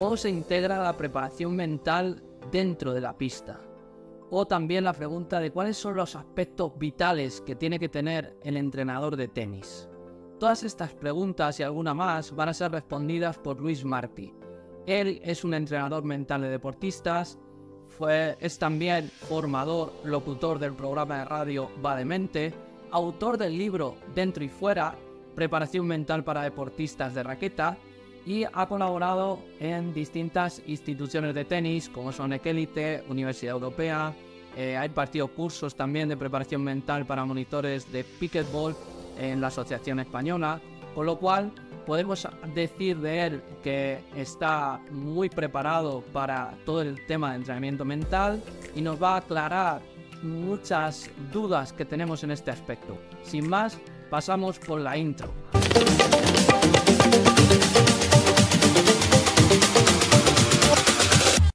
¿Cómo se integra la preparación mental dentro de la pista? O también la pregunta de cuáles son los aspectos vitales que tiene que tener el entrenador de tenis. Todas estas preguntas y alguna más van a ser respondidas por Luis Martí. Él es un entrenador mental de deportistas, es también formador, locutor del programa de radio Mente, autor del libro Dentro y Fuera, Preparación Mental para Deportistas de Raqueta, y ha colaborado en distintas instituciones de tenis como son Ekelite, Universidad Europea, eh, ha impartido cursos también de preparación mental para monitores de pickleball en la Asociación Española, con lo cual podemos decir de él que está muy preparado para todo el tema de entrenamiento mental y nos va a aclarar muchas dudas que tenemos en este aspecto. Sin más, pasamos por la intro.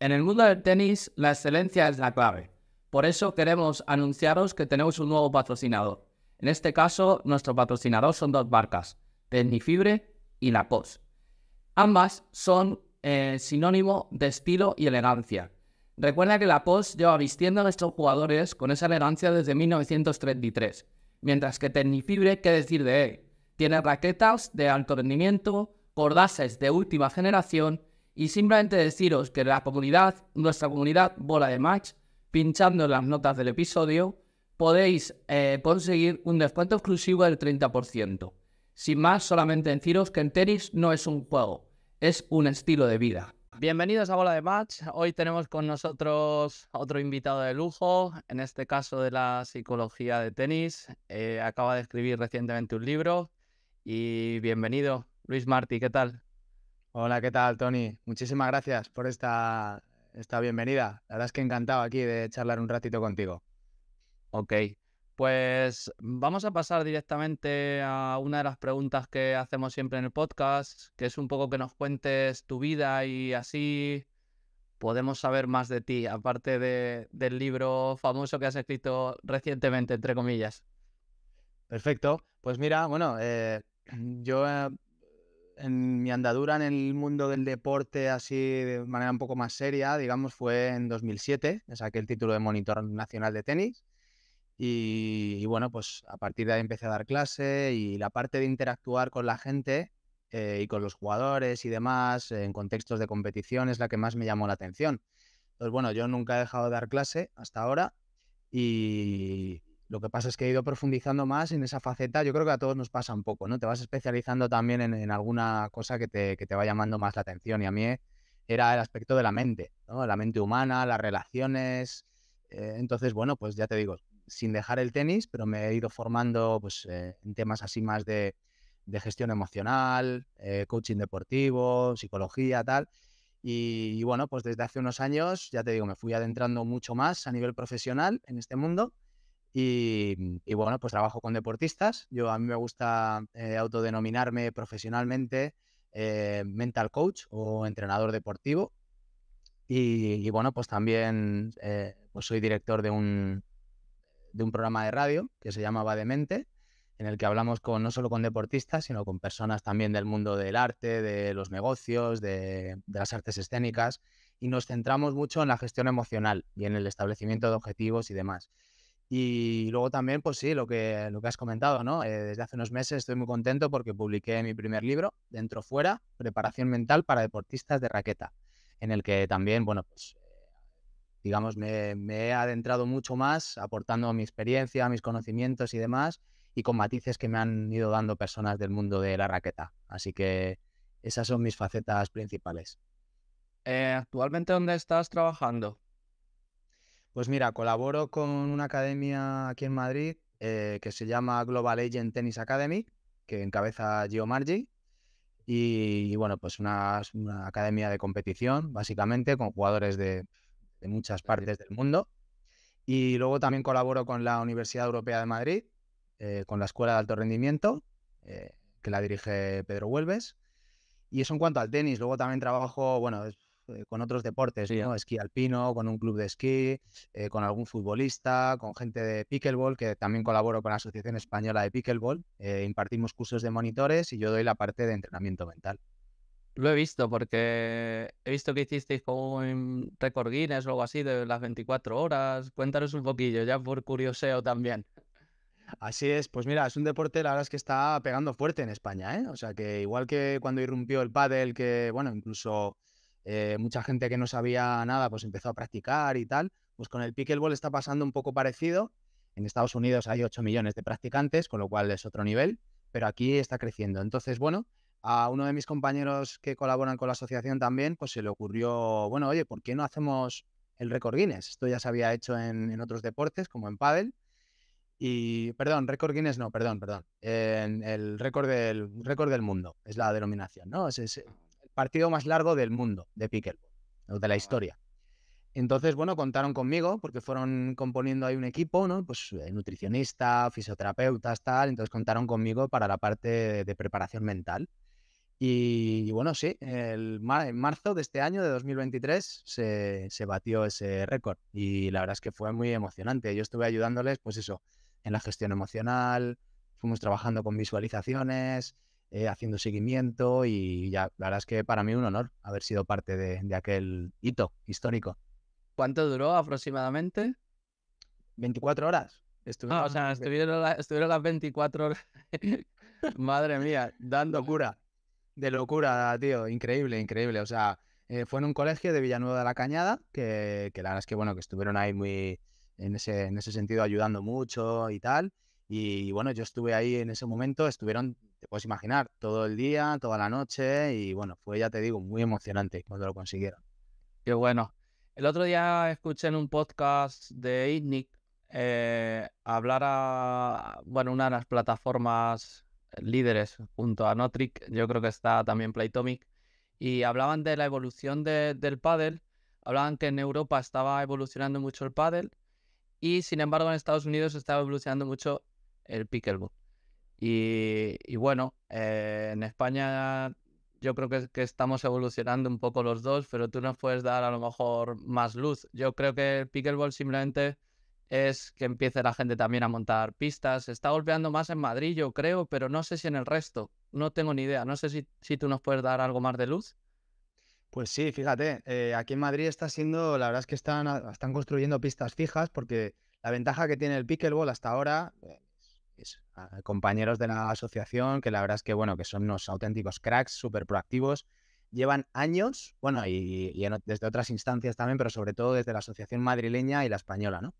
En el mundo del tenis, la excelencia es la clave. Por eso queremos anunciaros que tenemos un nuevo patrocinador. En este caso, nuestro patrocinador son dos marcas, Tecnifibre y La Post. Ambas son eh, sinónimo de estilo y elegancia. Recuerda que La Post lleva vistiendo a nuestros jugadores con esa elegancia desde 1933, mientras que Tecnifibre, ¿qué decir de él? Tiene raquetas de alto rendimiento, cordases de última generación y simplemente deciros que la comunidad, nuestra comunidad Bola de Match, pinchando en las notas del episodio, podéis eh, conseguir un descuento exclusivo del 30%. Sin más, solamente deciros que en tenis no es un juego, es un estilo de vida. Bienvenidos a Bola de Match. Hoy tenemos con nosotros otro invitado de lujo, en este caso de la psicología de tenis. Eh, acaba de escribir recientemente un libro y bienvenido, Luis Martí, ¿qué tal? Hola, ¿qué tal, Tony? Muchísimas gracias por esta, esta bienvenida. La verdad es que encantado aquí de charlar un ratito contigo. Ok, pues vamos a pasar directamente a una de las preguntas que hacemos siempre en el podcast, que es un poco que nos cuentes tu vida y así podemos saber más de ti, aparte del libro famoso que has escrito recientemente, entre comillas. Perfecto, pues mira, bueno, eh, yo eh, en mi andadura en el mundo del deporte así de manera un poco más seria, digamos, fue en 2007, saqué el título de monitor nacional de tenis y, bueno, pues a partir de ahí empecé a dar clase y la parte de interactuar con la gente eh, y con los jugadores y demás en contextos de competición es la que más me llamó la atención. Entonces, bueno, yo nunca he dejado de dar clase hasta ahora y, lo que pasa es que he ido profundizando más en esa faceta. Yo creo que a todos nos pasa un poco, ¿no? Te vas especializando también en, alguna cosa que te, va llamando más la atención. Y a mí era el aspecto de la mente, ¿no? La mente humana, las relaciones. Eh, entonces, bueno, pues ya te digo, sin dejar el tenis, pero me he ido formando pues, eh, en temas así más de, gestión emocional, eh, coaching deportivo, psicología, tal. y, bueno, pues desde hace unos años, ya te digo, me fui adentrando mucho más a nivel profesional en este mundo. Mm, y, bueno, pues trabajo con deportistas. Yo a mí me gusta eh, autodenominarme profesionalmente eh, mental coach o entrenador deportivo. Y, bueno, pues también eh, pues soy director de un, programa de radio que se llama de Mente, en el que hablamos con, no solo con deportistas, sino con personas también del mundo del arte, de los negocios, de las artes escénicas. Y nos centramos mucho en la gestión emocional y en el establecimiento de objetivos y demás. Y luego también, pues sí, lo que, lo que has comentado, ¿no? Eh, desde hace unos meses estoy muy contento porque publiqué mi primer libro, Dentro Fuera, Preparación Mental para Deportistas de Raqueta, en el que también, bueno, pues digamos, me, he adentrado mucho más aportando mi experiencia, mis conocimientos y demás, y con matices que me han ido dando personas del mundo de la raqueta. Así que esas son mis facetas principales. Eh, ¿Actualmente dónde estás trabajando? Pues mira, colaboro con una academia aquí en Madrid eh, que se llama Global Agent Tennis Academy, que encabeza Gio Margi. Y, bueno, pues una, academia de competición, básicamente, con jugadores de, muchas partes del mundo. Y luego también colaboro con la Universidad Europea de Madrid, eh, con la Escuela de Alto Rendimiento, eh, que la dirige Pedro Huelves. Y eso en cuanto al tenis. Luego también trabajo, bueno, eh, con otros deportes, ¿no? Esquí alpino, con un club de esquí, eh, con algún futbolista, con gente de pickleball, que también colaboro con la Asociación Española de Pickleball. Eh, impartimos cursos de monitores y yo doy la parte de entrenamiento mental. Lo he visto porque he visto que hicisteis como un récord Guinness o algo así de las 24 horas. Cuéntanos un poquillo, ya por curioseo también. Así es, pues mira, es un deporte, la verdad es que está pegando fuerte en España, ¿eh? O sea que igual que cuando irrumpió el pádel, que bueno, incluso eh, mucha gente que no sabía nada, pues empezó a practicar y tal. Pues con el pickleball está pasando un poco parecido. En Estados Unidos hay 8 millones de practicantes, con lo cual es otro nivel, pero aquí está creciendo. Entonces, bueno, a uno de mis compañeros que colaboran con la asociación también, pues se le ocurrió, bueno, oye, ¿por qué no hacemos el récord Guinness? Esto ya se había hecho en, otros deportes, como en pádel. Y, perdón, récord Guinness no, perdón, perdón. el récord del, récord del mundo es la denominación, ¿no? partido más largo del mundo de pickleball, de la historia. Entonces, bueno, contaron conmigo porque fueron componiendo ahí un equipo, ¿no? Pues eh, nutricionista, fisioterapeutas, tal. Entonces contaron conmigo para la parte de preparación mental. Y, bueno, sí, el en marzo de este año, de 2023, se, se batió ese récord. Y la verdad es que fue muy emocionante. Yo estuve ayudándoles, pues eso, en la gestión emocional, fuimos trabajando con visualizaciones, eh, haciendo seguimiento y ya, la verdad es que para mí un honor haber sido parte de, aquel hito histórico. ¿Cuánto duró aproximadamente? 24 horas. Estuvieron, ah, o sea, estuvieron, las 24 horas. Madre mía, dando cura. De locura, tío. Increíble, increíble. O sea, eh, fue en un colegio de Villanueva de la Cañada, que, que, la verdad es que, bueno, que estuvieron ahí muy, en ese, en ese sentido, ayudando mucho y tal. y bueno, yo estuve ahí en ese momento, estuvieron te puedes imaginar, todo el día, toda la noche y bueno, fue ya te digo, muy emocionante cuando lo consiguieron. Qué bueno. El otro día escuché en un podcast de ITNIC eh, hablar a, bueno, una de las plataformas líderes junto a Notric, yo creo que está también Playtomic, y hablaban de la evolución del pádel, hablaban que en Europa estaba evolucionando mucho el pádel y sin embargo en Estados Unidos estaba evolucionando mucho el pickleball. Y, bueno, eh, en España yo creo que, estamos evolucionando un poco los dos, pero tú nos puedes dar a lo mejor más luz. Yo creo que el pickleball simplemente es que empiece la gente también a montar pistas. está golpeando más en Madrid, yo creo, pero no sé si en el resto. No tengo ni idea. No sé si, si tú nos puedes dar algo más de luz. Pues sí, fíjate, eh, aquí en Madrid está siendo, la verdad es que están, están construyendo pistas fijas porque la ventaja que tiene el pickleball hasta ahora, eh, compañeros de la asociación, que la verdad es que, bueno, que son unos auténticos cracks, súper proactivos. Llevan años, bueno, y, desde otras instancias también, pero sobre todo desde la asociación madrileña y la española, ¿no?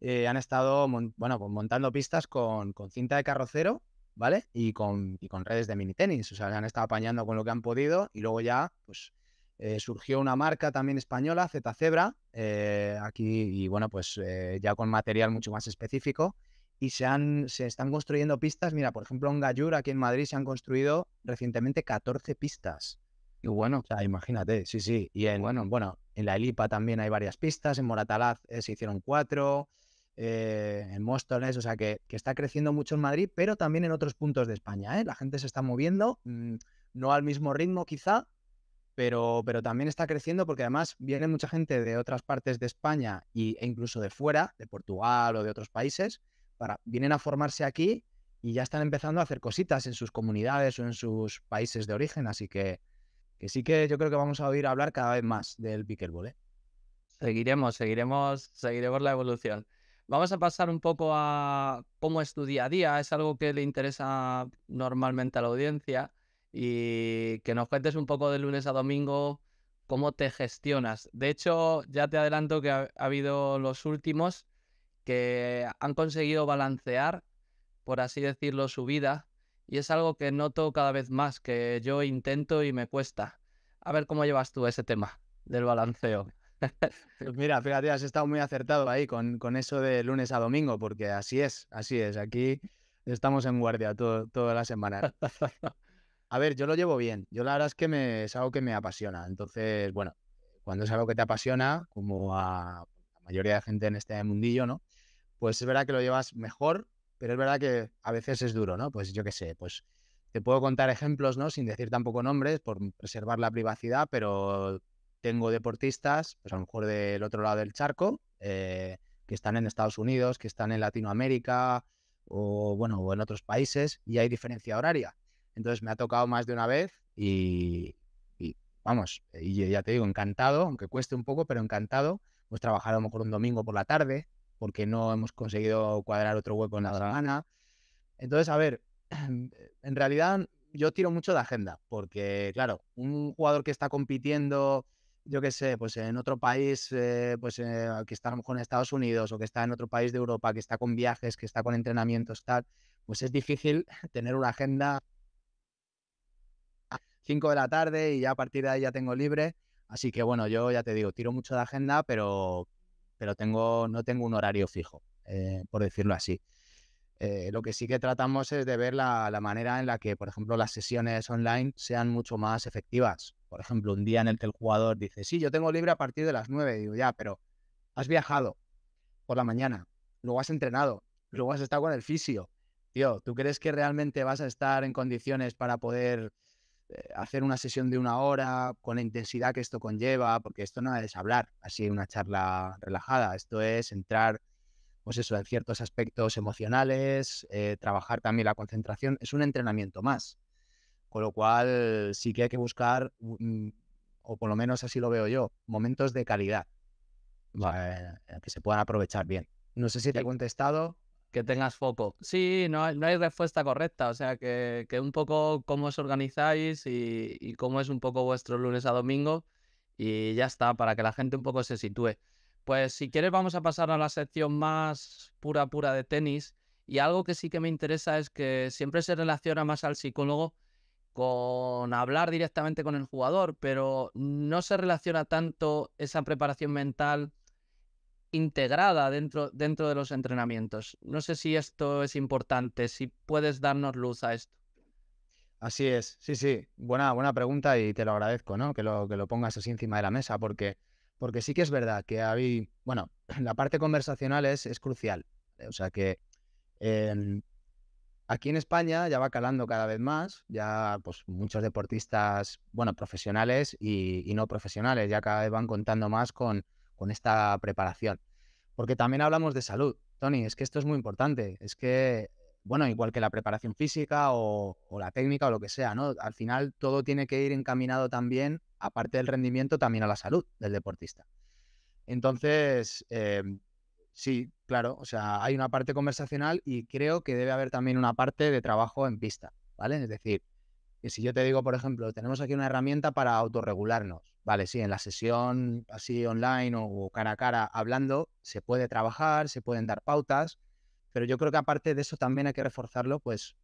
Eh, han estado, bueno, pues montando pistas con, cinta de carrocero, ¿vale? Y con, y con redes de mini tenis, o sea, han estado apañando con lo que han podido y luego ya, pues, eh, surgió una marca también española, Z Zebra, eh, aquí, y bueno, pues ya con material mucho más específico y se, han, se están construyendo pistas. Mira, por ejemplo, en Gallur, aquí en Madrid, se han construido recientemente 14 pistas. Y bueno, o sea, imagínate, sí, sí. Y en, bueno, bueno, en la Elipa también hay varias pistas, en Moratalaz eh, se hicieron cuatro, eh, en Móstoles, o sea que, está creciendo mucho en Madrid, pero también en otros puntos de España. ¿eh? La gente se está moviendo, mm, no al mismo ritmo quizá, pero, pero también está creciendo porque además viene mucha gente de otras partes de España y, e incluso de fuera, de Portugal o de otros países, vienen a formarse aquí y ya están empezando a hacer cositas en sus comunidades o en sus países de origen. Así que, sí que yo creo que vamos a oír hablar cada vez más del pickleball. ¿eh? Seguiremos, seguiremos, seguiremos la evolución. Vamos a pasar un poco a cómo es tu día a día. Es algo que le interesa normalmente a la audiencia y que nos cuentes un poco de lunes a domingo cómo te gestionas. De hecho, ya te adelanto que ha habido los últimos que han conseguido balancear, por así decirlo, su vida. Y es algo que noto cada vez más, que yo intento y me cuesta. A ver cómo llevas tú ese tema del balanceo. Pues mira, fíjate, has estado muy acertado ahí con, con eso de lunes a domingo, porque así es, así es. Aquí estamos en guardia todo, toda la semana. A ver, yo lo llevo bien. Yo la verdad es que me, es algo que me apasiona. Entonces, bueno, cuando es algo que te apasiona, como a la mayoría de gente en este mundillo, ¿no? pues es verdad que lo llevas mejor, pero es verdad que a veces es duro, ¿no? Pues yo qué sé, pues te puedo contar ejemplos, ¿no? Sin decir tampoco nombres, por preservar la privacidad, pero tengo deportistas, pues a lo mejor del otro lado del charco, eh, que están en Estados Unidos, que están en Latinoamérica o, bueno, o en otros países y hay diferencia horaria. Entonces me ha tocado más de una vez y, y vamos, y ya te digo, encantado, aunque cueste un poco, pero encantado, pues trabajar a lo mejor un domingo por la tarde porque no hemos conseguido cuadrar otro hueco en la dragana. Entonces, a ver, en realidad yo tiro mucho de agenda, porque claro, un jugador que está compitiendo, yo qué sé, pues en otro país, eh, pues eh, que está a mejor en Estados Unidos o que está en otro país de Europa, que está con viajes, que está con entrenamientos, tal, pues es difícil tener una agenda a 5 de la tarde y ya a partir de ahí ya tengo libre. Así que bueno, yo ya te digo, tiro mucho de agenda, pero, pero tengo, no tengo un horario fijo, eh, por decirlo así. Eh, lo que sí que tratamos es de ver la, la, manera en la que, por ejemplo, las sesiones online sean mucho más efectivas. Por ejemplo, un día en el que el jugador dice, sí, yo tengo libre a partir de las 9, digo, ya, pero has viajado por la mañana, luego has entrenado, luego has estado con el fisio. Tío, ¿tú crees que realmente vas a estar en condiciones para poder eh, hacer una sesión de una hora con la intensidad que esto conlleva, porque esto no es hablar así una charla relajada, esto es entrar, pues eso, en ciertos aspectos emocionales, eh, trabajar también la concentración, es un entrenamiento más. Con lo cual sí que hay que buscar, mm, o por lo menos así lo veo yo, momentos de calidad eh, que se puedan aprovechar bien. No sé si te he contestado que tengas foco. Sí, no hay, respuesta correcta, o sea, que, un poco cómo os organizáis y, cómo es un poco vuestro lunes a domingo y ya está, para que la gente un poco se sitúe. Pues si quieres vamos a pasar a la sección más pura, pura de tenis y algo que sí que me interesa es que siempre se relaciona más al psicólogo con hablar directamente con el jugador, pero no se relaciona tanto esa preparación mental integrada dentro, dentro de los entrenamientos. No sé si esto es importante, si puedes darnos luz a esto. Así es, sí, sí, buena, buena pregunta y te lo agradezco, ¿no? Que lo, que lo pongas así encima de la mesa, porque, porque sí que es verdad que hay, bueno, la parte conversacional es, crucial. Eh, o sea que em, aquí en España ya va calando cada vez más, ya pues muchos deportistas, bueno, profesionales y no profesionales, ya cada vez van contando más con, con esta preparación. Porque también hablamos de salud, Tony, es que esto es muy importante, es que, bueno, igual que la preparación física o, la técnica o lo que sea, ¿no? Al final todo tiene que ir encaminado también, aparte del rendimiento, también a la salud del deportista. Entonces, eh, sí, claro, o sea, hay una parte conversacional y creo que debe haber también una parte de trabajo en pista, ¿vale? Es decir, y si yo te digo, por ejemplo, tenemos aquí una herramienta para autorregularnos, vale, sí, en la sesión así online o, cara a cara hablando, se puede trabajar, se pueden dar pautas, pero yo creo que aparte de eso también hay que reforzarlo, pues,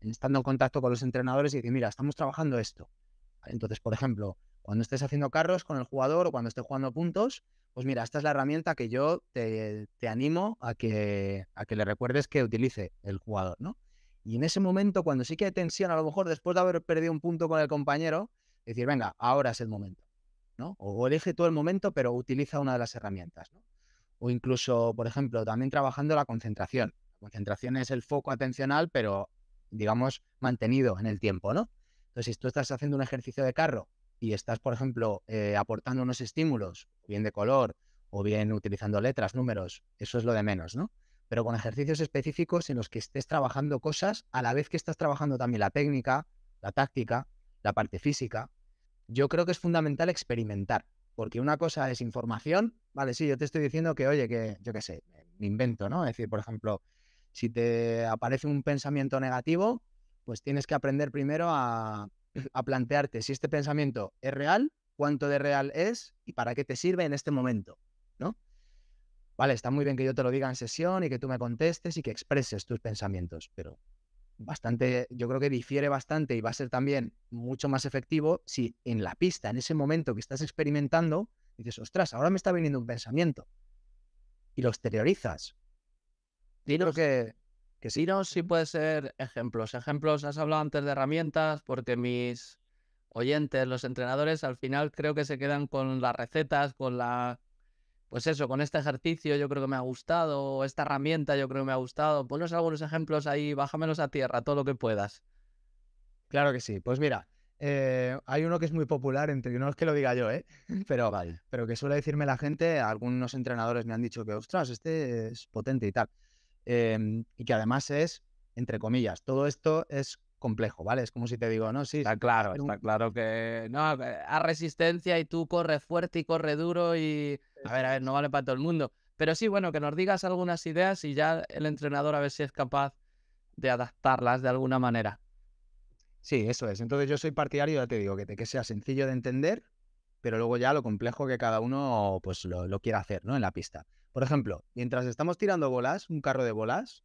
estando en contacto con los entrenadores y decir, mira, estamos trabajando esto. Entonces, por ejemplo, cuando estés haciendo carros con el jugador o cuando estés jugando puntos, pues mira, esta es la herramienta que yo te, te animo a que, a que le recuerdes que utilice el jugador, ¿no? Y en ese momento, cuando sí que hay tensión, a lo mejor después de haber perdido un punto con el compañero, decir, venga, ahora es el momento. ¿no? O elige todo el momento, pero utiliza una de las herramientas. ¿no? O incluso, por ejemplo, también trabajando la concentración. La concentración es el foco atencional, pero digamos, mantenido en el tiempo, ¿no? Entonces, si tú estás haciendo un ejercicio de carro y estás, por ejemplo, eh, aportando unos estímulos, bien de color o bien utilizando letras, números, eso es lo de menos, ¿no? pero con ejercicios específicos en los que estés trabajando cosas a la vez que estás trabajando también la técnica, la táctica, la parte física. Yo creo que es fundamental experimentar, porque una cosa es información, vale, sí, yo te estoy diciendo que, oye, que yo qué sé, me invento, ¿no? Es decir, por ejemplo, si te aparece un pensamiento negativo, pues tienes que aprender primero a, a plantearte si este pensamiento es real, cuánto de real es y para qué te sirve en este momento, ¿no? vale, está muy bien que yo te lo diga en sesión y que tú me contestes y que expreses tus pensamientos, pero bastante, yo creo que difiere bastante y va a ser también mucho más efectivo si en la pista, en ese momento que estás experimentando, dices, ostras, ahora me está viniendo un pensamiento y lo exteriorizas. Dinos, creo que, sí. no sí puede ser ejemplos. Ejemplos, has hablado antes de herramientas, porque mis oyentes, los entrenadores, al final creo que se quedan con las recetas, con la pues eso, con este ejercicio yo creo que me ha gustado, esta herramienta yo creo que me ha gustado. Ponos algunos ejemplos ahí, bájamelos a tierra, todo lo que puedas. Claro que sí. Pues mira, eh, hay uno que es muy popular entre, no es que lo diga yo, ¿eh? pero, vale. pero que suele decirme la gente, algunos entrenadores me han dicho que, ostras, este es potente y tal. Em, y que además es, entre comillas, todo esto es complejo, ¿vale? Es como si te digo, no, sí. Está claro, está claro que. No, a resistencia y tú corres fuerte y corre duro y. A ver, a ver, no vale para todo el mundo. Pero sí, bueno, que nos digas algunas ideas y ya el entrenador a ver si es capaz de adaptarlas de alguna manera. Sí, eso es. Entonces yo soy partidario, ya te digo, que, te, que sea sencillo de entender, pero luego ya lo complejo que cada uno pues lo, lo quiera hacer, ¿no? En la pista. Por ejemplo, mientras estamos tirando bolas, un carro de bolas,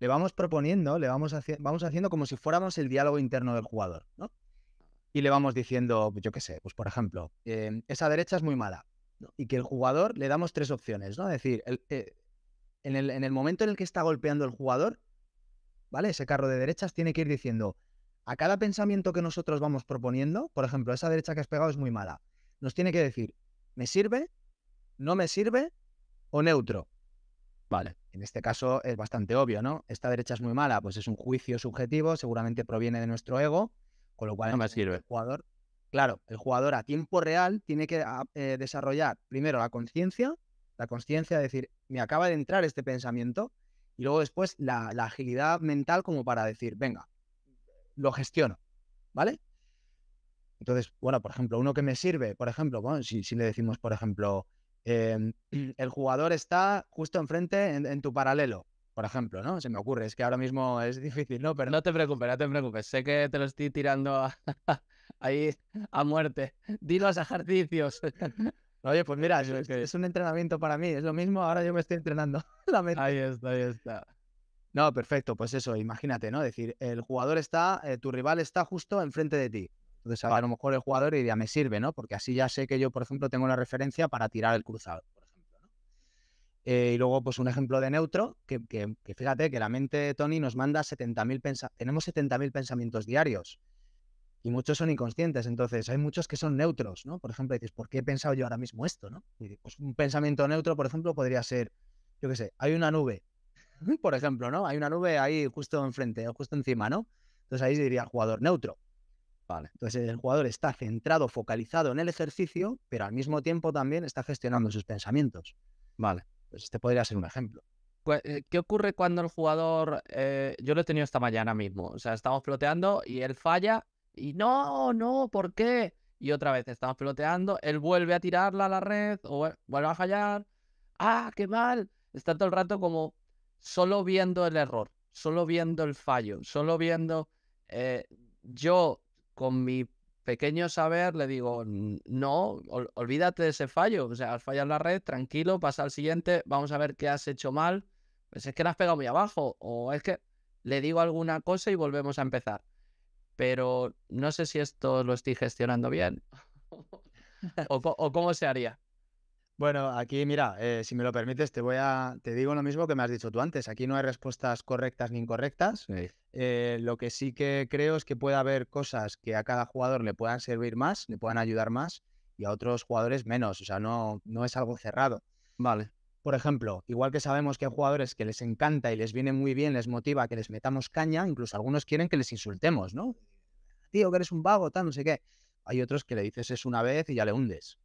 le vamos proponiendo, le vamos, vamos haciendo como si fuéramos el diálogo interno del jugador, ¿no? Y le vamos diciendo, pues, yo qué sé, pues por ejemplo, eh, esa derecha es muy mala, y que el jugador le damos tres opciones, ¿no? Es decir, eh, en, el, en el momento en el que está golpeando el jugador, ¿vale? Ese carro de derechas tiene que ir diciendo, a cada pensamiento que nosotros vamos proponiendo, por ejemplo, esa derecha que has pegado es muy mala, nos tiene que decir, ¿me sirve? ¿No me sirve? ¿O neutro? Vale. En este caso es bastante obvio, ¿no? Esta derecha es muy mala, pues es un juicio subjetivo, seguramente proviene de nuestro ego, con lo cual no me sirve. el jugador, claro, el jugador a tiempo real tiene que ah, eh, desarrollar primero la conciencia, la conciencia de decir, me acaba de entrar este pensamiento, y luego después la, agilidad mental como para decir, venga, lo gestiono, ¿vale? Entonces, bueno, por ejemplo, uno que me sirve, por ejemplo, bueno, si, si le decimos, por ejemplo, Em, el jugador está justo enfrente en, tu paralelo, por ejemplo, ¿no? Se me ocurre, es que ahora mismo es difícil, ¿no? Pero no te preocupes, no te preocupes, sé que te lo estoy tirando ahí a muerte. Di los ejercicios. Oye, pues mira, es, un entrenamiento para mí, es lo mismo, ahora yo me estoy entrenando. ahí está, ahí está. No, perfecto, pues eso, imagínate, ¿no? Decir, el jugador está, eh, tu rival está justo enfrente de ti. Entonces, a, lo mejor el jugador diría, me sirve, ¿no? Porque así ya sé que yo, por ejemplo, tengo una referencia para tirar el cruzado, por ejemplo. ¿no? Eh, y luego, pues un ejemplo de neutro, que, que, fíjate que la mente de Tony nos manda 70.000 pensamientos, tenemos 70.000 pensamientos diarios y muchos son inconscientes, entonces hay muchos que son neutros, ¿no? Por ejemplo, dices, ¿por qué he pensado yo ahora mismo esto, ¿no? pues un pensamiento neutro, por ejemplo, podría ser, yo qué sé, hay una nube, por ejemplo, ¿no? Hay una nube ahí justo enfrente o justo encima, ¿no? Entonces ahí diría jugador neutro. Entonces el jugador está centrado, focalizado en el ejercicio, pero al mismo tiempo también está gestionando sus pensamientos. Vale. Pues este podría ser un ejemplo. Pues, eh, ¿qué ocurre cuando el jugador, eh, yo lo he tenido esta mañana mismo, o sea, estamos floteando y él falla y no, no, ¿por qué? Y otra vez estamos floteando, él vuelve a tirarla a la red o vuelve a fallar. ¡Ah, qué mal! Está todo el rato como solo viendo el error, solo viendo el fallo, solo viendo eh, yo con mi pequeño saber le digo, no, olvídate de ese fallo, o sea, has fallado la red, tranquilo, pasa al siguiente, vamos a ver qué has hecho mal, pues es que la has pegado muy abajo, o es que le digo alguna cosa y volvemos a empezar. Pero no sé si esto lo estoy gestionando bien. o cómo se haría. Bueno, aquí mira, eh, si me lo permites, te voy a, te digo lo mismo que me has dicho tú antes. Aquí no hay respuestas correctas ni incorrectas. Eh, lo que sí que creo es que puede haber cosas que a cada jugador le puedan servir más, le puedan ayudar más y a otros jugadores menos. O sea, no, no es algo cerrado. Vale. Por ejemplo, igual que sabemos que hay jugadores que les encanta y les viene muy bien, les motiva que les metamos caña, incluso algunos quieren que les insultemos, ¿no? Tío, que eres un vago, tal, no sé qué. Hay otros que le dices es una vez y ya le hundes.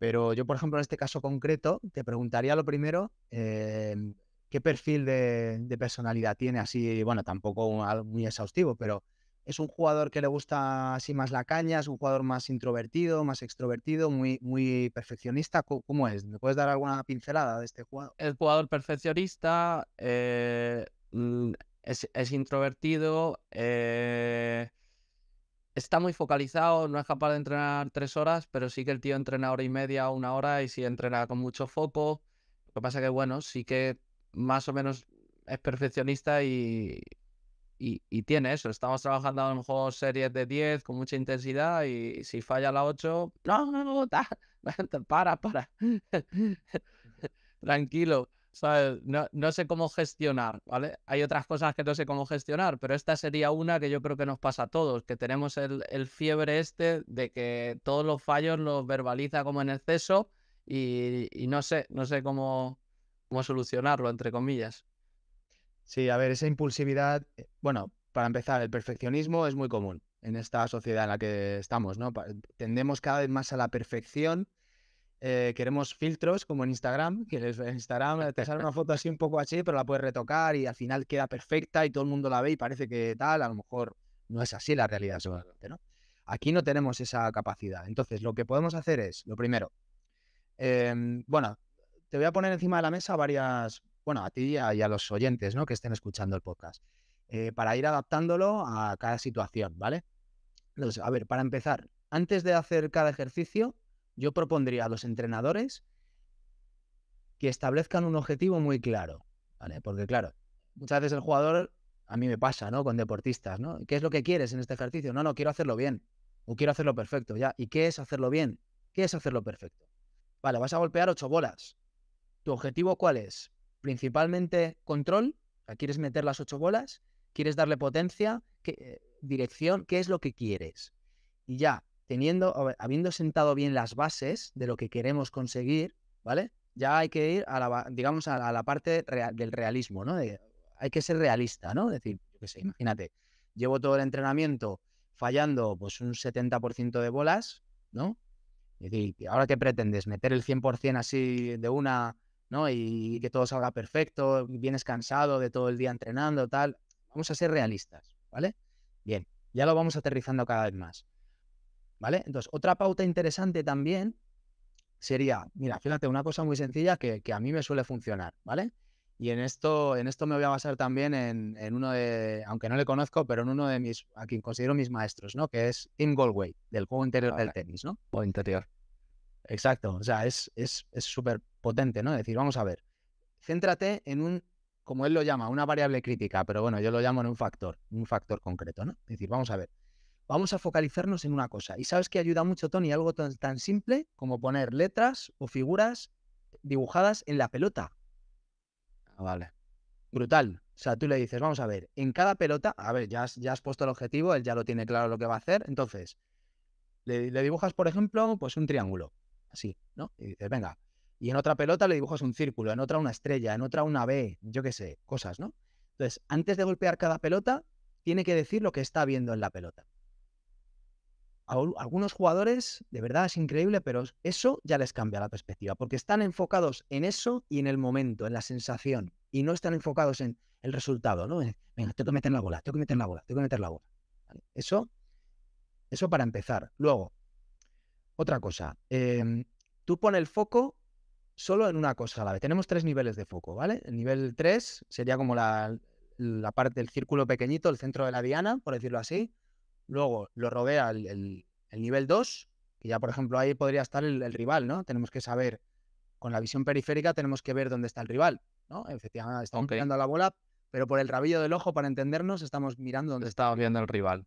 Pero yo, por ejemplo, en este caso concreto, te preguntaría lo primero, em, ¿qué perfil de, personalidad tiene? Así, bueno, tampoco muy exhaustivo, pero ¿es un jugador que le gusta así más la caña? ¿Es un jugador más introvertido, más extrovertido, muy, muy perfeccionista? ¿Cómo, es? ¿Me puedes dar alguna pincelada de este jugador? El jugador perfeccionista eh, mm, es, introvertido. Eh, está muy focalizado, no es capaz de entrenar tres horas, pero sí que el tío entrena hora y media o una hora y sí entrena con mucho foco. Lo que pasa que, bueno, sí que más o menos es perfeccionista y, y, tiene eso. Estamos trabajando en mejor series de 10 con mucha intensidad y si falla la 8, no, no, no, para, para. Tranquilo. No, sé cómo gestionar, ¿vale? Hay otras cosas que no sé cómo gestionar, pero esta sería una que yo creo que nos pasa a todos, que tenemos el, fiebre este de que todos los fallos los verbaliza como en exceso y, no sé, no sé cómo, cómo solucionarlo, entre comillas. Sí, a ver, esa impulsividad, eh, bueno, para empezar, el perfeccionismo es muy común en esta sociedad en la que estamos, ¿no? Tendemos cada vez más a la perfección eh, queremos filtros como en Instagram, que en Instagram eh, te sale una foto así un poco así, pero la puedes retocar y al final queda perfecta y todo el mundo la ve y parece que tal, a lo mejor no es así la realidad seguramente, ¿no? Aquí no tenemos esa capacidad. Entonces, lo que podemos hacer es, lo primero, em, bueno, te voy a poner encima de la mesa varias, bueno, a ti y a, los oyentes, ¿no? Que estén escuchando el podcast, eh, para ir adaptándolo a cada situación, ¿vale? Entonces, a ver, para empezar, antes de hacer cada ejercicio, yo propondría a los entrenadores que establezcan un objetivo muy claro, ¿vale? Porque claro, muchas veces el jugador, a mí me pasa, ¿no? Con deportistas, ¿no? ¿Qué es lo que quieres en este ejercicio? No, no, quiero hacerlo bien, o quiero hacerlo perfecto, ya. ¿Y qué es hacerlo bien? ¿Qué es hacerlo perfecto? Vale, vas a golpear ocho bolas. ¿Tu objetivo cuál es? Principalmente control, quieres meter las ocho bolas, quieres darle potencia, ¿Qué, eh, dirección, ¿qué es lo que quieres? Y ya, teniendo, habiendo sentado bien las bases de lo que queremos conseguir, ¿vale? Ya hay que ir a la, digamos, a la, parte del realismo, ¿no? hay que ser realista, ¿no? Es decir, imagínate, llevo todo el entrenamiento fallando pues un 70% de bolas, ¿no? Es decir, ¿ahora qué pretendes? ¿Meter el 100% así de una, ¿no? Y, y que todo salga perfecto, vienes cansado de todo el día entrenando, tal. Vamos a ser realistas, ¿vale? Bien, ya lo vamos aterrizando cada vez más. ¿Vale? Entonces, otra pauta interesante también sería, mira, fíjate, una cosa muy sencilla que, a mí me suele funcionar, ¿vale? Y en esto, en esto me voy a basar también en, uno de, aunque no le conozco, pero en uno de mis, a quien considero mis maestros, ¿no? Que es Tim Goldway, del juego interior ah, del tenis, ¿no? O interior. Exacto, o sea, es súper es, potente, ¿no? Es decir, vamos a ver, céntrate en un, como él lo llama, una variable crítica, pero bueno, yo lo llamo en un factor, un factor concreto, ¿no? Es decir, vamos a ver, vamos a focalizarnos en una cosa. Y sabes que ayuda mucho, Tony, algo tan, simple como poner letras o figuras dibujadas en la pelota. Ah, vale. Brutal. O sea, tú le dices, vamos a ver, en cada pelota, a ver, ya has, puesto el objetivo, él ya lo tiene claro lo que va a hacer. Entonces, le, le dibujas, por ejemplo, pues un triángulo. Así, ¿no? Y dices, venga, y en otra pelota le dibujas un círculo, en otra una estrella, en otra una B, yo qué sé, cosas, ¿no? Entonces, antes de golpear cada pelota, tiene que decir lo que está viendo en la pelota algunos jugadores, de verdad es increíble, pero eso ya les cambia la perspectiva, porque están enfocados en eso y en el momento, en la sensación, y no están enfocados en el resultado, ¿no? venga, tengo que meter la bola, tengo que meter la bola, tengo que meter la bola. Eso, eso para empezar. Luego, otra cosa, em, tú pones el foco solo en una cosa a la vez. Tenemos tres niveles de foco, ¿vale? El nivel 3 sería como la, la parte del círculo pequeñito, el centro de la diana, por decirlo así. Luego lo rodea el, nivel 2, que ya, por ejemplo, ahí podría estar el, rival, ¿no? Tenemos que saber, con la visión periférica, tenemos que ver dónde está el rival, ¿no? Efectivamente, estamos mirando la bola, pero por el rabillo del ojo, para entendernos, estamos mirando dónde está. viendo el rival.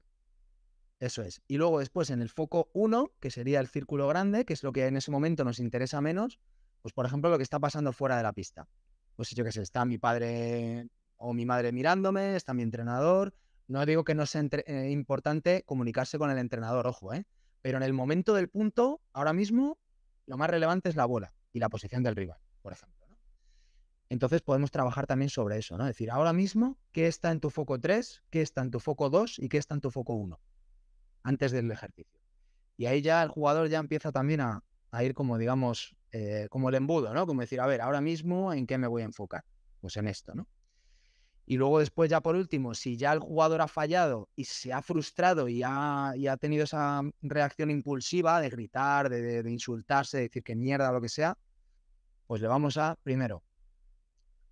Eso es. Y luego después en el foco 1, que sería el círculo grande, que es lo que en ese momento nos interesa menos, pues por ejemplo lo que está pasando fuera de la pista. Pues yo qué sé, está mi padre o mi madre mirándome, está mi entrenador, no digo que no sea eh, importante comunicarse con el entrenador, ojo, ¿eh? Pero en el momento del punto, ahora mismo, lo más relevante es la bola y la posición del rival, por ejemplo. Entonces podemos trabajar también sobre eso, ¿no? Es decir, ahora mismo, ¿qué está en tu foco 3? ¿Qué está en tu foco 2? ¿Y qué está en tu foco 1? Antes del ejercicio. Y ahí ya el jugador ya empieza también a, ir como, digamos, eh, como el embudo, ¿no? Como decir, a ver, ahora mismo, ¿en qué me voy a enfocar? Pues en esto, ¿no? Y luego después, ya por último, si ya el jugador ha fallado y se ha frustrado y ha, ha tenido esa reacción impulsiva de gritar, de, insultarse, de decir que mierda lo que sea, pues le vamos a, primero,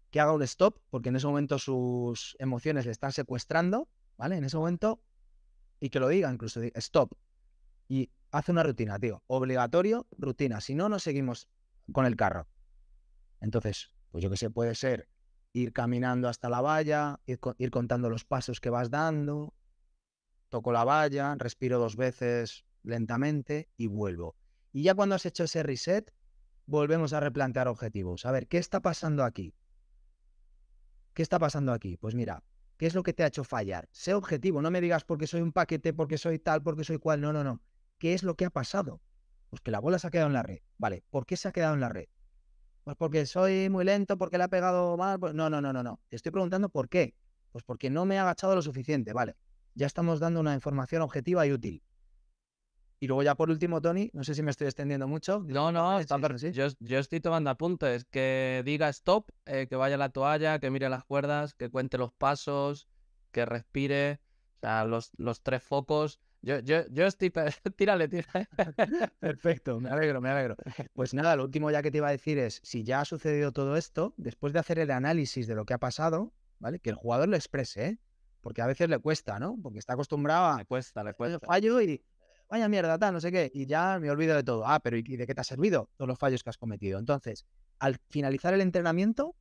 que haga un stop, porque en ese momento sus emociones le están secuestrando, ¿vale? En ese momento, y que lo diga incluso, stop. Y hace una rutina, tío. Obligatorio, rutina. Si no, no seguimos con el carro. Entonces, pues yo qué sé, puede ser ir caminando hasta la valla, ir, contando los pasos que vas dando, toco la valla, respiro dos veces lentamente y vuelvo. Y ya cuando has hecho ese reset, volvemos a replantear objetivos. A ver, ¿qué está pasando aquí? ¿Qué está pasando aquí? Pues mira, ¿qué es lo que te ha hecho fallar? Sé objetivo, no me digas porque soy un paquete, porque soy tal, porque soy cual. No, no, no. ¿Qué es lo que ha pasado? Pues que la bola se ha quedado en la red. Vale, ¿por qué se ha quedado en la red? pues porque soy muy lento, porque le ha pegado mal. No, no, no, no, no. estoy preguntando por qué. Pues porque no me he agachado lo suficiente, vale. Ya estamos dando una información objetiva y útil. Y luego ya por último, Tony, no sé si me estoy extendiendo mucho. No, no, está Yo, estoy tomando apuntes. Que diga stop, que vaya la toalla, que mire las cuerdas, que cuente los pasos, que respire. O sea, los tres focos yo, yo, yo estoy. Tírale, tírale. Perfecto, me alegro, me alegro. Pues nada, lo último ya que te iba a decir es: si ya ha sucedido todo esto, después de hacer el análisis de lo que ha pasado, ¿vale? Que el jugador lo exprese, ¿eh? Porque a veces le cuesta, ¿no? Porque está acostumbrado a. Le cuesta, le cuesta. Fallo y. Vaya mierda, tal, no sé qué. Y ya me olvido de todo. Ah, pero ¿y de qué te ha servido? Todos los fallos que has cometido. Entonces, al finalizar el entrenamiento,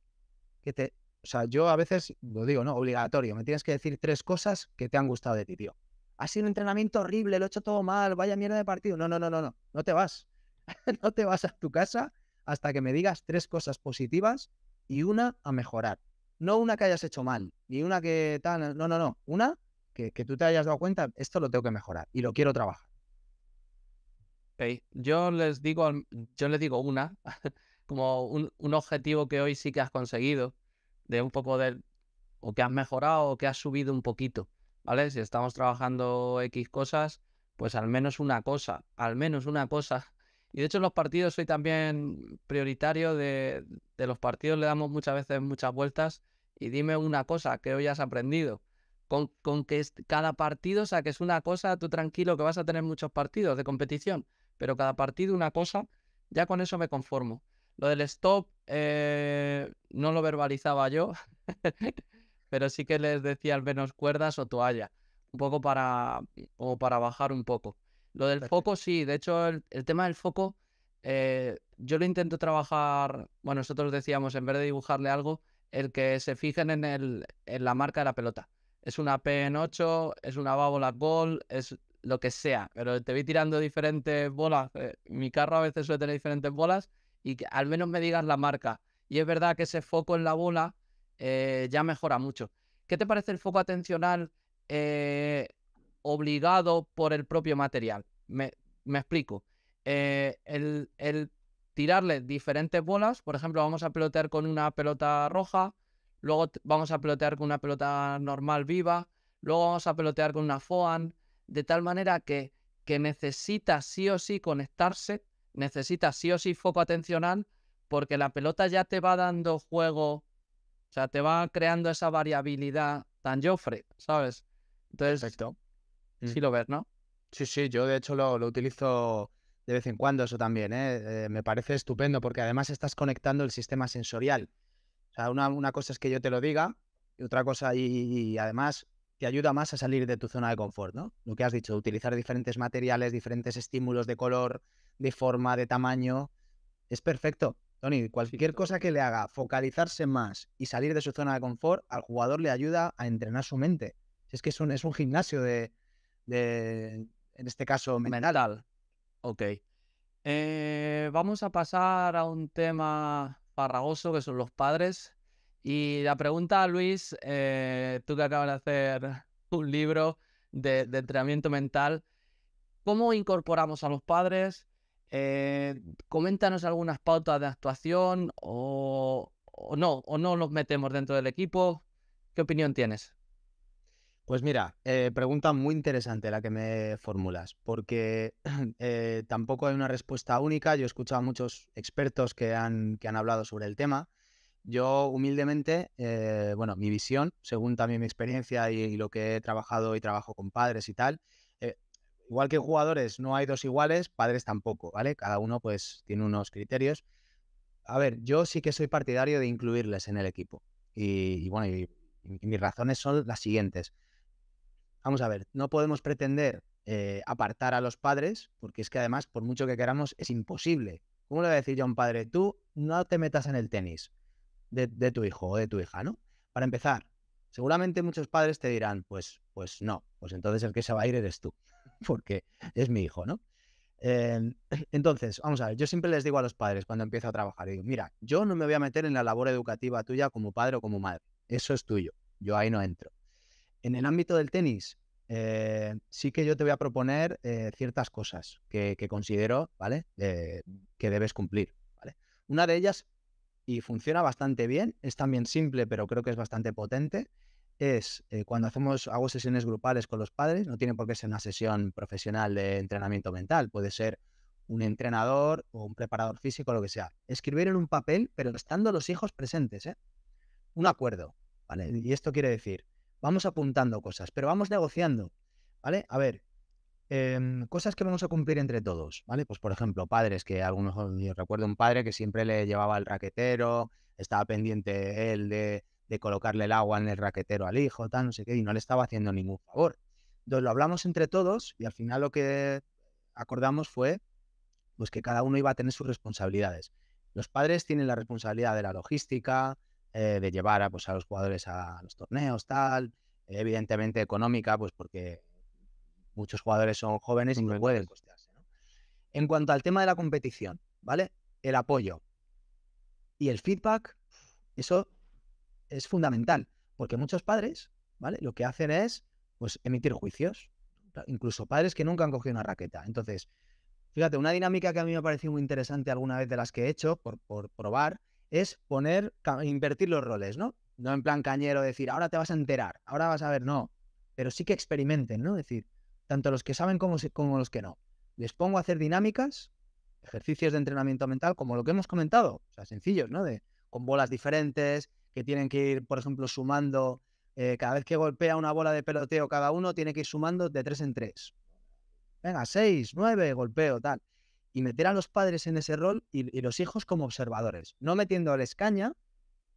que te. O sea, yo a veces lo digo, ¿no? Obligatorio. Me tienes que decir tres cosas que te han gustado de ti, tío ha sido un entrenamiento horrible, lo he hecho todo mal, vaya mierda de partido. No, no, no, no, no, no te vas. no te vas a tu casa hasta que me digas tres cosas positivas y una a mejorar. No una que hayas hecho mal, ni una que tal, no, no, no, una que, tú te hayas dado cuenta, esto lo tengo que mejorar y lo quiero trabajar. Okay. Yo les digo, yo les digo una, como un, objetivo que hoy sí que has conseguido, de un poco de, o que has mejorado o que has subido un poquito. ¿vale? Si estamos trabajando X cosas, pues al menos una cosa, al menos una cosa. Y de hecho en los partidos soy también prioritario de, los partidos, le damos muchas veces muchas vueltas y dime una cosa que hoy has aprendido. Con, que cada partido o sea que es una cosa, tú tranquilo que vas a tener muchos partidos de competición, pero cada partido una cosa, ya con eso me conformo. Lo del stop eh, no lo verbalizaba yo, pero sí que les decía al menos cuerdas o toalla, un poco para, o para bajar un poco. Lo del foco, sí, de hecho el, tema del foco, eh, yo lo intento trabajar, bueno, nosotros decíamos, en vez de dibujarle algo, el que se fijen en, el, en la marca de la pelota. Es una P en 8, es una bábola gol, es lo que sea, pero te vi tirando diferentes bolas. Eh, mi carro a veces suele tener diferentes bolas y que al menos me digas la marca. Y es verdad que ese foco en la bola eh, ya mejora mucho. ¿Qué te parece el foco atencional eh, obligado por el propio material? Me, explico. Eh, el, tirarle diferentes bolas, por ejemplo, vamos a pelotear con una pelota roja, luego vamos a pelotear con una pelota normal viva, luego vamos a pelotear con una FOAN, de tal manera que, que necesita sí o sí conectarse, necesita sí o sí foco atencional, porque la pelota ya te va dando juego o sea, te va creando esa variabilidad tan Joffrey, ¿sabes? Entonces, Perfecto. Mm. sí lo ves, ¿no? Sí, sí, yo de hecho lo, utilizo de vez en cuando eso también, ¿eh? ¿eh? me parece estupendo porque además estás conectando el sistema sensorial. O sea, una, cosa es que yo te lo diga y otra cosa, y, además te ayuda más a salir de tu zona de confort, ¿no? Lo que has dicho, utilizar diferentes materiales, diferentes estímulos de color, de forma, de tamaño, es perfecto. Tony, cualquier cosa que le haga focalizarse más y salir de su zona de confort, al jugador le ayuda a entrenar su mente. Es que es un, es un gimnasio de, en este caso, mental. Ok. Eh, vamos a pasar a un tema farragoso que son los padres. Y la pregunta, Luis, eh, tú que acabas de hacer un libro de, de entrenamiento mental, ¿cómo incorporamos a los padres? Eh, coméntanos algunas pautas de actuación o, no, o no nos metemos dentro del equipo. ¿Qué opinión tienes? Pues mira, eh, pregunta muy interesante la que me formulas, porque eh, tampoco hay una respuesta única. Yo he escuchado a muchos expertos que han, que han hablado sobre el tema. Yo humildemente, bueno, mi visión, según también mi experiencia y, lo que he trabajado y trabajo con padres y tal, igual que jugadores no hay dos iguales, padres tampoco, ¿vale? Cada uno pues tiene unos criterios. A ver, yo sí que soy partidario de incluirles en el equipo. Y, bueno, mis razones son las siguientes. Vamos a ver, no podemos pretender eh, apartar a los padres, porque es que además, por mucho que queramos, es imposible. ¿Cómo le voy a decir yo a un padre, tú no te metas en el tenis de, de tu hijo o de tu hija, ¿no? Para empezar, seguramente muchos padres te dirán, pues, pues no, pues entonces el que se va a ir eres tú porque es mi hijo, ¿no? Em, entonces, vamos a ver, yo siempre les digo a los padres cuando empiezo a trabajar, digo, mira, yo no me voy a meter en la labor educativa tuya como padre o como madre, eso es tuyo, yo ahí no entro. En el ámbito del tenis, eh, sí que yo te voy a proponer eh, ciertas cosas que, que considero, ¿vale? Eh, que debes cumplir, ¿vale? Una de ellas, y funciona bastante bien, es también simple, pero creo que es bastante potente, es eh, cuando hacemos, hago sesiones grupales con los padres, no tiene por qué ser una sesión profesional de entrenamiento mental, puede ser un entrenador o un preparador físico, lo que sea. Escribir en un papel, pero estando los hijos presentes, ¿eh? Un acuerdo, ¿vale? Y esto quiere decir, vamos apuntando cosas, pero vamos negociando, ¿vale? A ver, em, cosas que vamos a cumplir entre todos, ¿vale? Pues por ejemplo, padres, que algunos, recuerdo un padre que siempre le llevaba el raquetero, estaba pendiente él de de colocarle el agua en el raquetero al hijo, tal, no sé qué, y no le estaba haciendo ningún favor. Entonces lo hablamos entre todos y al final lo que acordamos fue pues que cada uno iba a tener sus responsabilidades. Los padres tienen la responsabilidad de la logística, eh, de llevar a, pues, a los jugadores a los torneos, tal, evidentemente económica, pues porque muchos jugadores son jóvenes y no pueden costearse. En cuanto al tema de la competición, ¿vale? El apoyo y el feedback, eso es fundamental, porque muchos padres, ¿vale? Lo que hacen es, pues, emitir juicios, incluso padres que nunca han cogido una raqueta. Entonces, fíjate, una dinámica que a mí me ha parecido muy interesante alguna vez de las que he hecho, por, probar, es poner, invertir los roles, ¿no? No en plan cañero decir, ahora te vas a enterar, ahora vas a ver, no, pero sí que experimenten, ¿no? Es decir, tanto los que saben como, como los que no. Les pongo a hacer dinámicas, ejercicios de entrenamiento mental, como lo que hemos comentado, o sea, sencillos, ¿no? De, con bolas diferentes, que tienen que ir, por ejemplo, sumando, eh, cada vez que golpea una bola de peloteo cada uno, tiene que ir sumando de tres en tres. Venga, seis, nueve, golpeo, tal. Y meter a los padres en ese rol y, los hijos como observadores, no metiéndoles caña,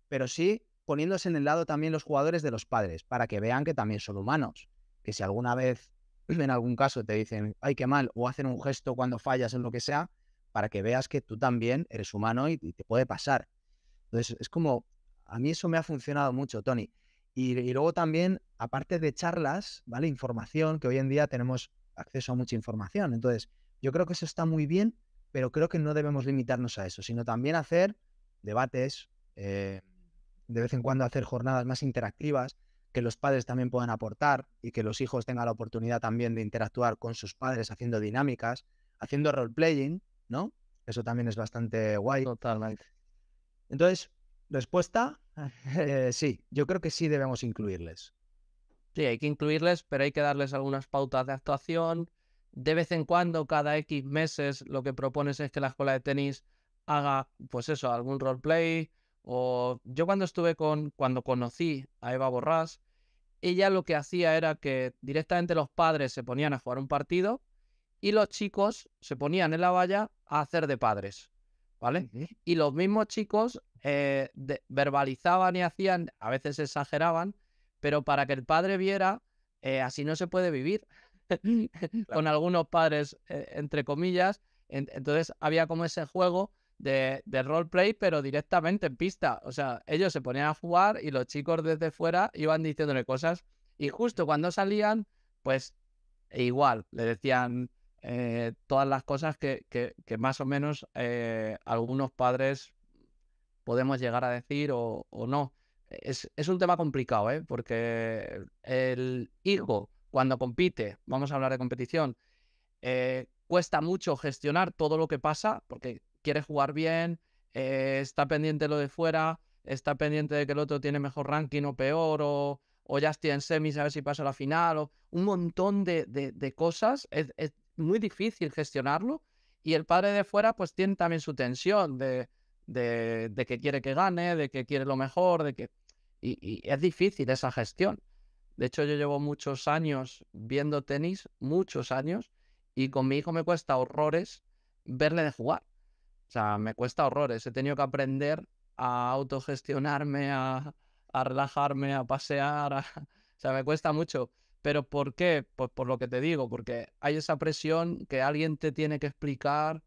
pero sí poniéndose en el lado también los jugadores de los padres, para que vean que también son humanos, que si alguna vez en algún caso te dicen, ay, qué mal, o hacen un gesto cuando fallas en lo que sea, para que veas que tú también eres humano y te puede pasar. Entonces, es como a mí eso me ha funcionado mucho, Tony. Y, luego también, aparte de charlas, ¿vale? Información, que hoy en día tenemos acceso a mucha información. Entonces, yo creo que eso está muy bien, pero creo que no debemos limitarnos a eso, sino también hacer debates, eh, de vez en cuando hacer jornadas más interactivas, que los padres también puedan aportar y que los hijos tengan la oportunidad también de interactuar con sus padres haciendo dinámicas, haciendo role-playing, ¿no? Eso también es bastante guay. Totalmente. Entonces, Respuesta, eh, sí, yo creo que sí debemos incluirles. Sí, hay que incluirles, pero hay que darles algunas pautas de actuación. De vez en cuando, cada X meses, lo que propones es que la escuela de tenis haga, pues eso, algún roleplay. O yo cuando estuve con, cuando conocí a Eva Borrás, ella lo que hacía era que directamente los padres se ponían a jugar un partido y los chicos se ponían en la valla a hacer de padres. Y los mismos chicos eh, verbalizaban y hacían, a veces exageraban, pero para que el padre viera, eh, así no se puede vivir con algunos padres, eh, entre comillas. entonces había como ese juego de roleplay, pero directamente en pista. O sea, ellos se ponían a jugar y los chicos desde fuera iban diciéndole cosas. Y justo cuando salían, pues igual, le decían, eh, todas las cosas que, más o menos eh, algunos padres podemos llegar a decir o, no. Es, un tema complicado, ¿eh? porque el hijo, cuando compite, vamos a hablar de competición, cuesta mucho gestionar todo lo que pasa, porque quiere jugar bien, está pendiente lo de fuera, está pendiente de que el otro tiene mejor ranking o peor, o, ya está en semis a ver si pasa a la final, o un montón de, cosas. es muy difícil gestionarlo y el padre de fuera pues tiene también su tensión de, de, de que quiere que gane, de que quiere lo mejor, de que... Y, es difícil esa gestión. De hecho, yo llevo muchos años viendo tenis, muchos años, y con mi hijo me cuesta horrores verle de jugar. O sea, me cuesta horrores. He tenido que aprender a autogestionarme, a, relajarme, a pasear. O sea, me cuesta mucho. ¿Pero por qué? Pues por lo que te digo, porque hay esa presión que alguien te tiene que explicar,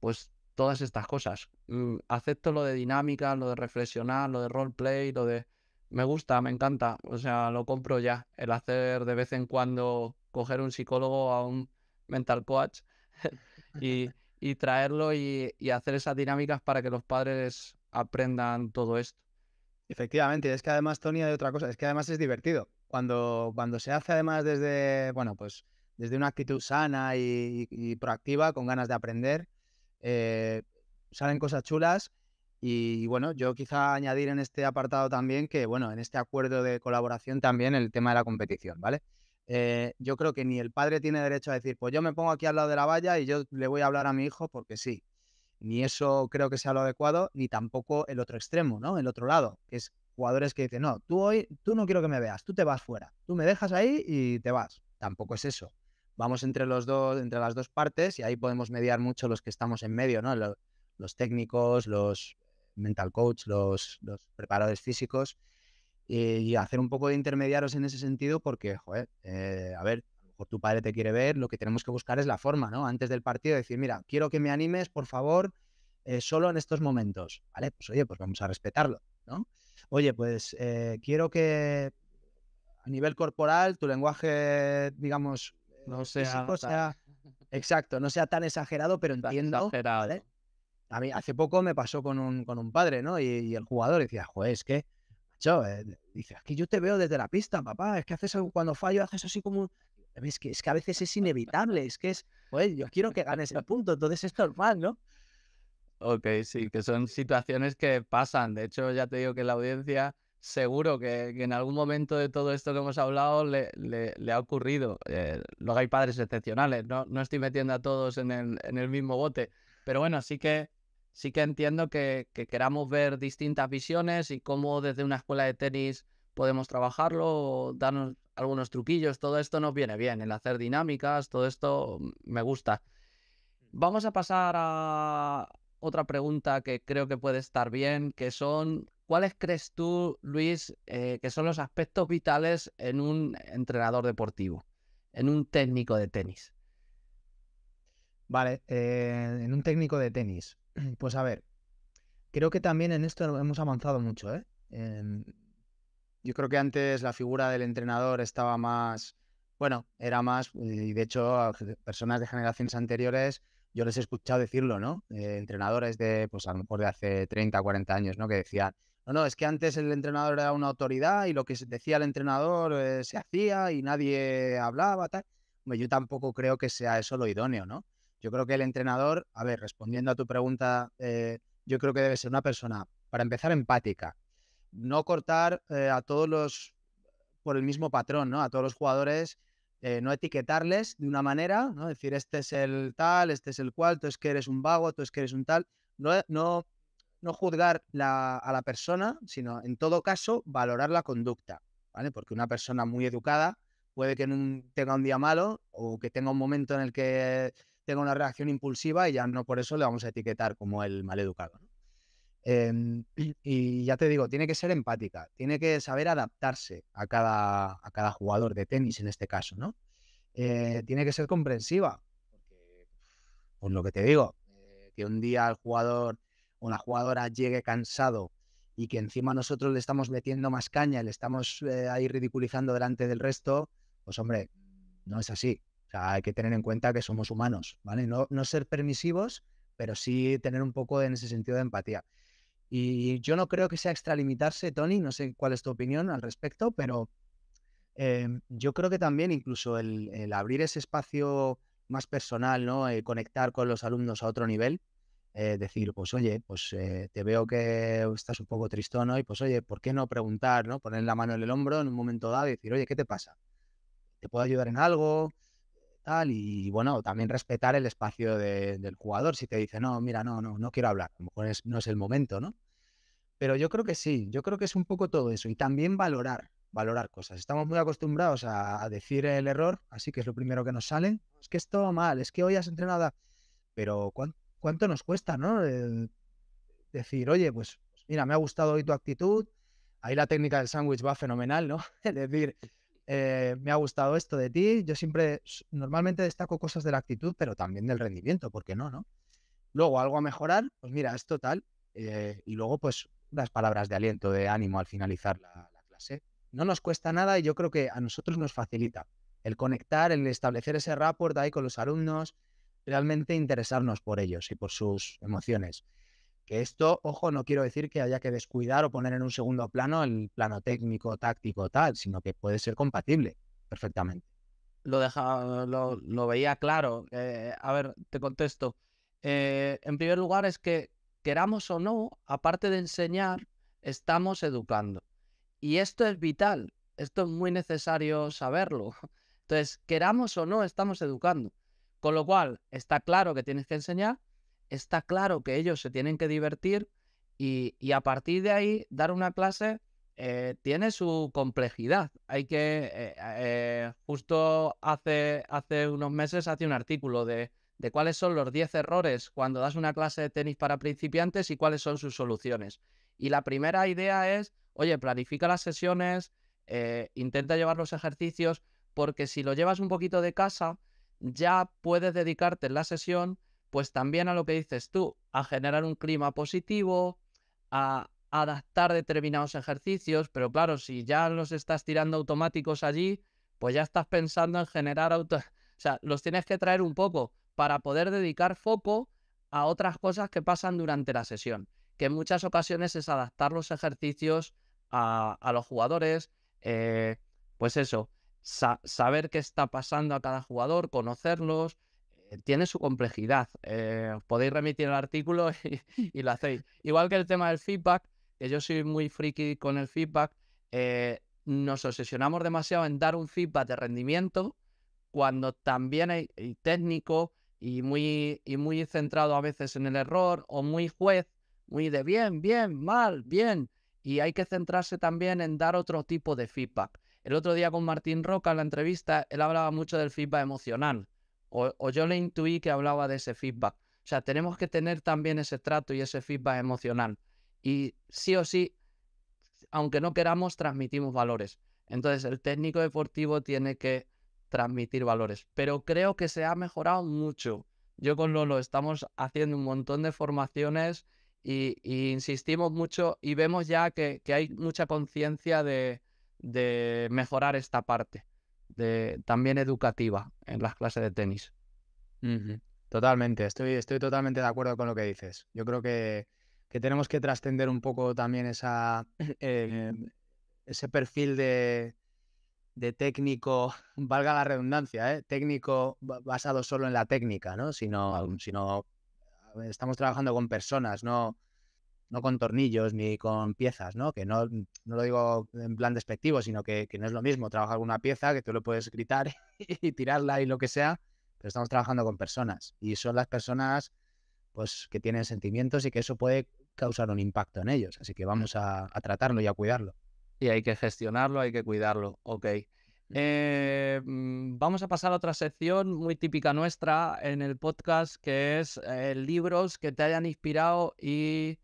pues todas estas cosas. Mm, acepto lo de dinámica, lo de reflexionar, lo de roleplay, lo de... Me gusta, me encanta, o sea, lo compro ya. El hacer de vez en cuando coger un psicólogo a un mental coach y, traerlo y, y hacer esas dinámicas para que los padres aprendan todo esto. Efectivamente, es que además, Tony, hay otra cosa, es que además es divertido cuando, cuando se hace además desde, bueno, pues desde una actitud sana y, proactiva, con ganas de aprender, eh, salen cosas chulas. Y, bueno, yo quizá añadir en este apartado también que, bueno, en este acuerdo de colaboración también el tema de la competición, ¿vale? Eh, yo creo que ni el padre tiene derecho a decir, pues yo me pongo aquí al lado de la valla y yo le voy a hablar a mi hijo porque sí. Ni eso creo que sea lo adecuado, ni tampoco el otro extremo, ¿no? El otro lado, que es jugadores que dicen, no, tú hoy, tú no quiero que me veas, tú te vas fuera, tú me dejas ahí y te vas. Tampoco es eso. Vamos entre los dos, entre las dos partes y ahí podemos mediar mucho los que estamos en medio, ¿no? Los, técnicos, los mental coach, los, los preparadores físicos eh, y, hacer un poco de intermediarios en ese sentido porque, joder, eh, a ver, a lo mejor tu padre te quiere ver, lo que tenemos que buscar es la forma, ¿no? Antes del partido decir, mira, quiero que me animes, por favor, eh, solo en estos momentos, ¿vale? Pues oye, pues vamos a respetarlo, ¿no? Oye, pues eh, quiero que a nivel corporal tu lenguaje, digamos, no eh, sea, sea exacto, no sea tan exagerado, pero entiendo, exagerado. A mí hace poco me pasó con un, con un padre, ¿no? Y, el jugador decía, joder, es que yo, dice, es que yo te veo desde la pista, papá, es que haces cuando fallo, haces así como... Es que, es que a veces es inevitable, es que es, pues yo quiero que ganes el punto, entonces es normal, ¿no? Ok, sí, que son situaciones que pasan. De hecho, ya te digo que la audiencia seguro que, en algún momento de todo esto que hemos hablado le, ha ocurrido. Eh, luego hay padres excepcionales, ¿no? no estoy metiendo a todos en el, mismo bote, pero bueno, sí que, sí que entiendo que, que, queramos ver distintas visiones y cómo desde una escuela de tenis podemos trabajarlo, darnos algunos truquillos, todo esto nos viene bien, el hacer dinámicas, todo esto mm, me gusta. Vamos a pasar a, otra pregunta que creo que puede estar bien, que son, ¿cuáles crees tú, Luis, eh, que son los aspectos vitales en un entrenador deportivo, en un técnico de tenis? Vale, eh, en un técnico de tenis. Pues a ver, creo que también en esto hemos avanzado mucho. ¿eh? yo creo que antes la figura del entrenador estaba más, bueno, era más, y de hecho personas de generaciones anteriores yo les he escuchado decirlo, ¿no? Eh, entrenadores de, pues a lo mejor de hace 30, 40 años, ¿no? Que decían, no, no, es que antes el entrenador era una autoridad y lo que decía el entrenador eh, se hacía y nadie hablaba, tal. yo tampoco creo que sea eso lo idóneo, ¿no? Yo creo que el entrenador, a ver, respondiendo a tu pregunta, eh, yo creo que debe ser una persona, para empezar, empática. No cortar a todos los por el mismo patrón, ¿no? A todos los jugadores eh, no etiquetarles de una manera, ¿no? Decir, este es el tal, este es el cual, tú es que eres un vago, tú es que eres un tal. No, eh, no, no juzgar a la persona, sino en todo caso valorar la conducta, ¿vale? Porque una persona muy educada puede que tenga un día malo o que tenga un momento en el que tenga una reacción impulsiva y ya no por eso le vamos a etiquetar como el mal educado. Em, y ya te digo, tiene que ser empática, tiene que saber adaptarse a cada, a cada jugador de tenis en este caso, ¿no? Eh, tiene que ser comprensiva, por lo que te digo, eh, que un día el jugador o la jugadora llegue cansado y que encima nosotros le estamos metiendo más caña, le estamos eh, ahí ridiculizando delante del resto, pues hombre, no es así. hay que tener en cuenta que somos humanos, ¿vale? No, no ser permisivos, pero sí tener un poco en ese sentido de empatía. Y yo no creo que sea extralimitarse, Tony, no sé cuál es tu opinión al respecto, pero em, yo creo que también incluso el, abrir ese espacio más personal, ¿no? Eh, conectar con los alumnos a otro nivel, eh, decir, pues oye, pues eh, te veo que estás un poco tristón Y pues oye, ¿por qué no preguntar, ¿no? Poner la mano en el hombro en un momento dado y decir, oye, ¿qué te pasa? ¿Te puedo ayudar en algo? y, bueno, también respetar el espacio del jugador. Si te dice, no, mira, no, no, no quiero hablar, no es el momento, ¿no? Pero yo creo que sí, yo creo que es un poco todo eso. Y también valorar, valorar cosas. Estamos muy acostumbrados a, decir el error, así que es lo primero que nos sale. Es que es todo mal, es que hoy has entrenado. Pero ¿cuánto, nos cuesta, no? decir, oye, pues mira, me ha gustado hoy tu actitud, ahí la técnica del sándwich va fenomenal, ¿no? es decir, eh, me ha gustado esto de ti. Yo siempre, normalmente destaco cosas de la actitud, pero también del rendimiento, ¿por qué no, no? Luego, algo a mejorar, pues mira, es total. Eh, y luego, pues, unas palabras de aliento, de ánimo al finalizar la clase. No nos cuesta nada y yo creo que a nosotros nos facilita el conectar, el establecer ese rapport ahí con los alumnos, realmente interesarnos por ellos y por sus emociones. Que esto, ojo, no quiero decir que haya que descuidar o poner en un segundo plano el plano técnico, táctico, tal, sino que puede ser compatible perfectamente. Lo, dejaba, lo, veía claro. Eh, a ver, te contesto. Eh, en primer lugar, es que queramos o no, aparte de enseñar, estamos educando. Y esto es vital, esto es muy necesario saberlo. Entonces, queramos o no, estamos educando. Con lo cual, está claro que tienes que enseñar, está claro que ellos se tienen que divertir y, a partir de ahí dar una clase eh, tiene su complejidad. Hay que, eh, eh, justo hace, unos meses, hace un artículo de, de cuáles son los 10 errores cuando das una clase de tenis para principiantes y cuáles son sus soluciones. Y la primera idea es, oye, planifica las sesiones, intenta llevar los ejercicios, porque si lo llevas un poquito de casa, ya puedes dedicarte en la sesión pues también a lo que dices tú, a generar un clima positivo, a adaptar determinados ejercicios, pero claro, si ya los estás tirando automáticos allí, pues ya estás pensando en generar auto... O sea, los tienes que traer un poco para poder dedicar foco a otras cosas que pasan durante la sesión, que en muchas ocasiones es adaptar los ejercicios a, a los jugadores, eh, pues eso, saber qué está pasando a cada jugador, conocerlos, eh, tiene su complejidad. os eh, podéis remitir el artículo y, lo hacéis. Igual que el tema del feedback, que yo soy muy friki con el feedback, eh, nos obsesionamos demasiado en dar un feedback de rendimiento cuando también hay, técnico y muy, y muy centrado a veces en el error o muy juez, muy de bien, bien, mal, bien. Y hay que centrarse también en dar otro tipo de feedback. El otro día con Martín Roca en la entrevista, él hablaba mucho del feedback emocional o, yo le intuí que hablaba de ese feedback. O sea, tenemos que tener también ese trato y ese feedback emocional. Y sí o sí, aunque no queramos, transmitimos valores. Entonces, el técnico deportivo tiene que transmitir valores. Pero creo que se ha mejorado mucho. Yo con Lolo estamos haciendo un montón de formaciones y, insistimos mucho y vemos ya que, hay mucha conciencia de mejorar esta parte también educativa en las clases de tenis. Totalmente, estoy, estoy totalmente de acuerdo con lo que dices. Yo creo que, tenemos que trascender un poco también esa, eh, ese perfil de, de, técnico, valga la redundancia, ¿eh? técnico basado solo en la técnica, ¿no? sino, sino estamos trabajando con personas, no, no con tornillos ni con piezas, ¿no? Que no, no lo digo en plan despectivo, sino que, no es lo mismo trabajar alguna una pieza que tú lo puedes gritar y tirarla y lo que sea, pero estamos trabajando con personas y son las personas pues que tienen sentimientos y que eso puede causar un impacto en ellos, así que mm. vamos a, tratarlo y a cuidarlo. Y hay que gestionarlo, hay que cuidarlo, ok. Mm. Eh, mm, vamos a pasar a otra sección muy típica nuestra en el podcast, que es eh, libros que te hayan inspirado y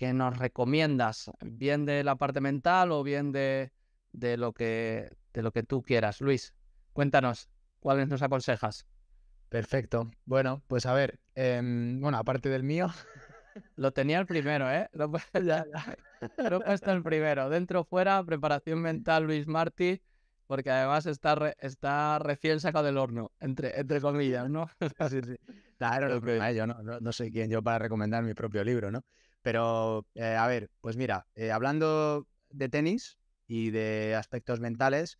que nos recomiendas, bien de la parte mental o bien de, de, lo, que, de lo que tú quieras. Luis, cuéntanos, ¿cuáles nos aconsejas? Perfecto. Bueno, pues a ver, em, bueno, aparte del mío. Lo tenía el primero, ¿eh? Lo, he puesto el primero. Dentro, fuera, preparación mental, Luis Martí, porque además está, está recién sacado del horno, entre, entre comillas, ¿no? Ah, claro, no, sé yo no, soy yo para recomendar mi propio libro, ¿no? Pero, eh, a ver, pues mira, eh, hablando de tenis y de aspectos mentales,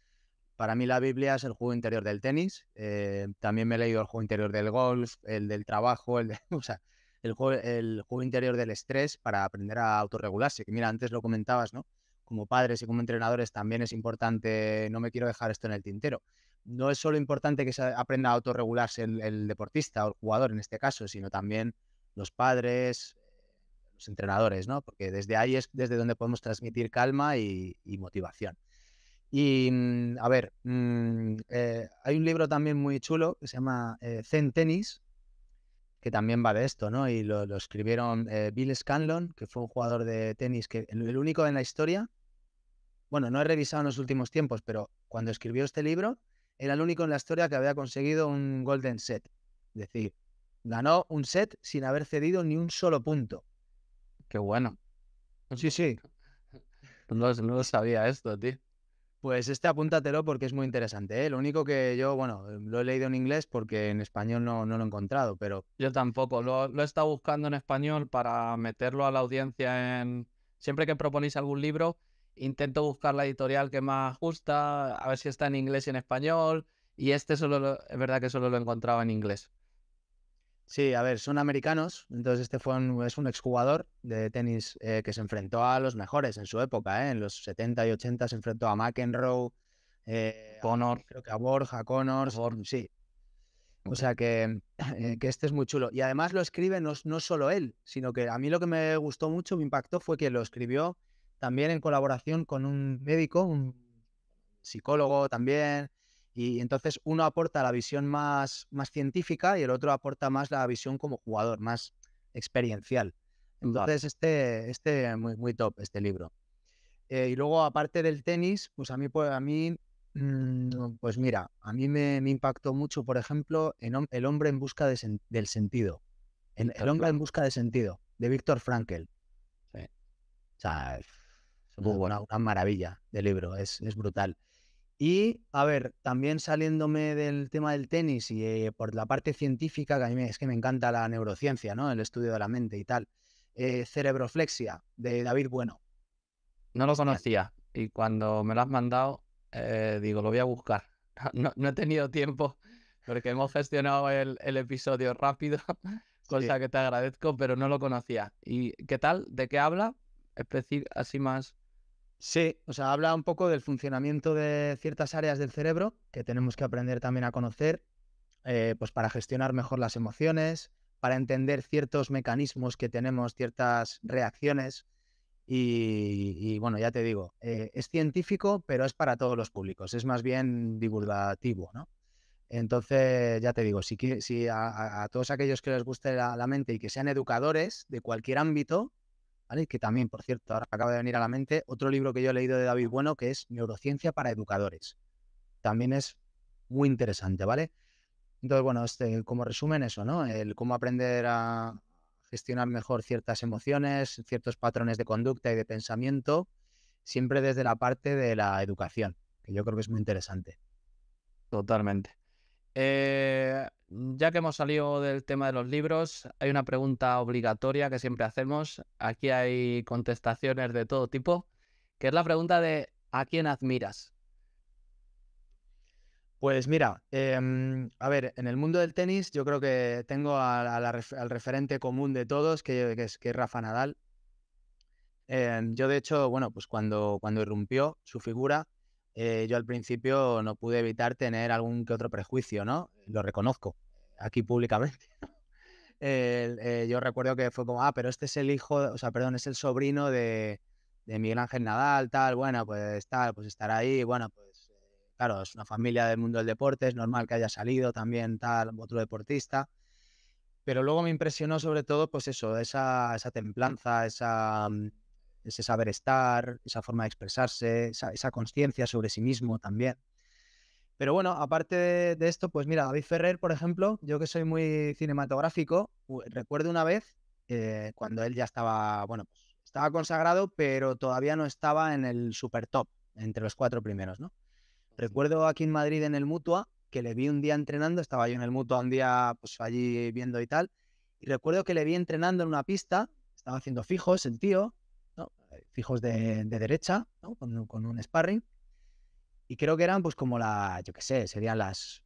para mí la Biblia es el juego interior del tenis. Eh, también me he leído el juego interior del golf, el del trabajo, el, o sea, el, juego, el juego interior del estrés para aprender a autorregularse. Que mira, antes lo comentabas, ¿no? Como padres y como entrenadores también es importante, no me quiero dejar esto en el tintero. No es solo importante que se aprenda a autorregularse el, el deportista o el jugador en este caso, sino también los padres, entrenadores, ¿no? Porque desde ahí es desde donde podemos transmitir calma y, motivación. Y, mm, a ver, mm, eh, hay un libro también muy chulo que se llama eh, Zen Tennis, que también va de esto, ¿no? Y lo, escribieron eh, Bill Scanlon, que fue un jugador de tenis, que el, único en la historia, bueno, no he revisado en los últimos tiempos, pero cuando escribió este libro, era el único en la historia que había conseguido un golden set. Es decir, ganó un set sin haber cedido ni un solo punto. Qué bueno. Sí, sí. No, lo sabía esto, tío. Pues este apúntatelo porque es muy interesante. ¿eh? Lo único que yo, bueno, eh, lo he leído en inglés porque en español no, lo he encontrado, pero... Yo tampoco. Lo, lo, he estado buscando en español para meterlo a la audiencia en... Siempre que proponéis algún libro, intento buscar la editorial que más gusta, a ver si está en inglés y en español. Y este solo lo... es verdad que solo lo he encontrado en inglés. Sí, a ver, son americanos. Entonces, este fue un, es un exjugador de tenis eh, que se enfrentó a los mejores en su época. Eh, en los 70 y 80 se enfrentó a McEnroe, eh, Connor, creo que a Borja, Connors. Sí. O sea eh, que, este es muy chulo. Y además lo escribe no, no solo él, sino que a mí lo que me gustó mucho, me impactó, fue que lo escribió también en colaboración con un médico, un psicólogo también, y entonces uno aporta la visión más, más científica y el otro aporta más la visión como jugador, más experiencial. Entonces, este, este muy, muy top, este libro. Eh, y luego, aparte del tenis, pues a mí, pues, a mí mm, pues mira, a mí me, impactó mucho, por ejemplo, en El hombre en busca del sentido. En, el hombre en busca de sentido, de Víctor Frankl O sea, es una, una, maravilla de libro, es, es brutal. Y, a ver, también saliéndome del tema del tenis y eh, por la parte científica, que a mí es que me encanta la neurociencia, ¿no? El estudio de la mente y tal. Eh, Cerebroflexia, de David Bueno. No lo conocía y cuando me lo has mandado, eh, digo, lo voy a buscar. No, he tenido tiempo porque hemos gestionado el, el episodio rápido, cosa que te agradezco, pero no lo conocía. ¿Y qué tal? ¿De qué habla? decir, así más Sí, o sea, habla un poco del funcionamiento de ciertas áreas del cerebro que tenemos que aprender también a conocer, eh, pues para gestionar mejor las emociones, para entender ciertos mecanismos que tenemos, ciertas reacciones. Y, bueno, ya te digo, eh, es científico, pero es para todos los públicos, es más bien divulgativo, ¿no? Entonces, ya te digo, si, a, todos aquellos que les guste la mente y que sean educadores de cualquier ámbito, que también, por cierto, ahora acaba de venir a la mente otro libro que yo he leído de David Bueno, que es Neurociencia para Educadores. También es muy interesante, ¿vale? Entonces, bueno, este, como resumen eso, ¿no? El cómo aprender a gestionar mejor ciertas emociones, ciertos patrones de conducta y de pensamiento, siempre desde la parte de la educación, que yo creo que es muy interesante. Totalmente. Eh, ya que hemos salido del tema de los libros, hay una pregunta obligatoria que siempre hacemos. Aquí hay contestaciones de todo tipo, que es la pregunta de ¿a quién admiras? Pues mira, em, a ver, en el mundo del tenis yo creo que tengo al referente común de todos, que, es, que Rafa Nadal. Em, yo de hecho, bueno, pues cuando, cuando irrumpió su figura, eh, yo al principio no pude evitar tener algún que otro prejuicio, ¿no? Lo reconozco aquí públicamente. Eh, yo recuerdo que fue como, ah, pero este es el hijo, o sea, perdón, es el sobrino de, de Miguel Ángel Nadal, tal, bueno, pues tal, pues estar ahí, bueno, pues eh, claro, es una familia del mundo del deporte, es normal que haya salido también tal, otro deportista. Pero luego me impresionó sobre todo, pues eso, esa, esa templanza, esa, mm, ese saber estar, esa forma de expresarse, esa, conciencia sobre sí mismo también. Pero bueno, aparte de, esto, pues mira, David Ferrer, por ejemplo, yo que soy muy cinematográfico, recuerdo una vez eh, cuando él ya estaba, bueno, pues, estaba consagrado, pero todavía no estaba en el super top, entre los cuatro primeros, ¿no? Recuerdo aquí en Madrid, en el Mutua, que le vi un día entrenando, estaba yo en el Mutua un día, pues allí viendo y tal, y recuerdo que le vi entrenando en una pista, estaba haciendo fijos el tío, eh, fijos de, derecha, con, un sparring. Y creo que eran pues como la, yo que sé, serían las,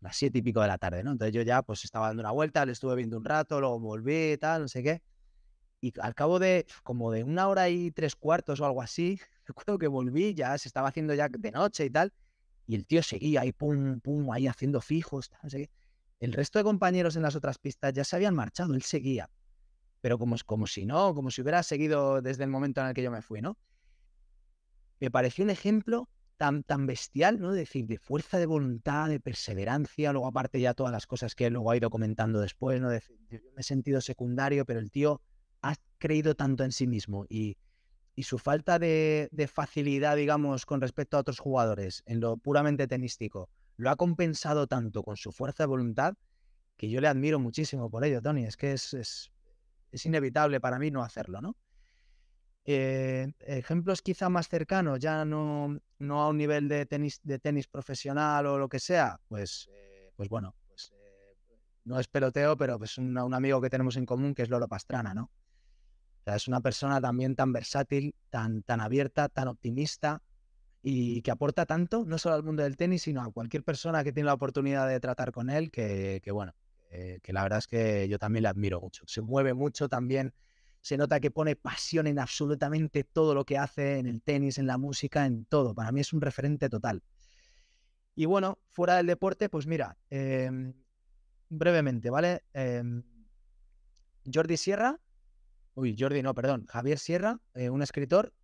las siete y pico de la tarde, Entonces yo ya pues estaba dando una vuelta, le estuve viendo un rato, luego volví, tal, no sé qué. Y al cabo de como de una hora y tres cuartos o algo así, recuerdo que volví, ya se estaba haciendo ya de noche y tal, y el tío seguía ahí, pum, pum, ahí haciendo fijos, no El resto de compañeros en las otras pistas ya se habían marchado, él seguía pero como, como si no, como si hubiera seguido desde el momento en el que yo me fui, ¿no? Me pareció un ejemplo tan, tan bestial, ¿no? decir, de fuerza de voluntad, de perseverancia, luego aparte ya todas las cosas que luego ha ido comentando después, ¿no? De, yo me he sentido secundario, pero el tío ha creído tanto en sí mismo y, su falta de, facilidad, digamos, con respecto a otros jugadores en lo puramente tenístico, lo ha compensado tanto con su fuerza de voluntad que yo le admiro muchísimo por ello, Tony. Es que es es inevitable para mí no hacerlo, ¿no? Eh, ejemplos quizá más cercanos, ya no, no a un nivel de tenis, de tenis profesional o lo que sea, pues, eh, pues bueno, pues, eh, no es peloteo, pero pues un, amigo que tenemos en común que es Lolo Pastrana, ¿no? O sea, es una persona también tan versátil, tan, tan abierta, tan optimista y que aporta tanto, no solo al mundo del tenis, sino a cualquier persona que tiene la oportunidad de tratar con él, que bueno, eh, que la verdad es que yo también le admiro mucho. Se mueve mucho también, se nota que pone pasión en absolutamente todo lo que hace, en el tenis, en la música, en todo. Para mí es un referente total. Y bueno, fuera del deporte, pues mira, em, brevemente, ¿vale? Em, Jordi Sierra, uy, Jordi no, perdón, Javier Sierra, eh, un escritor,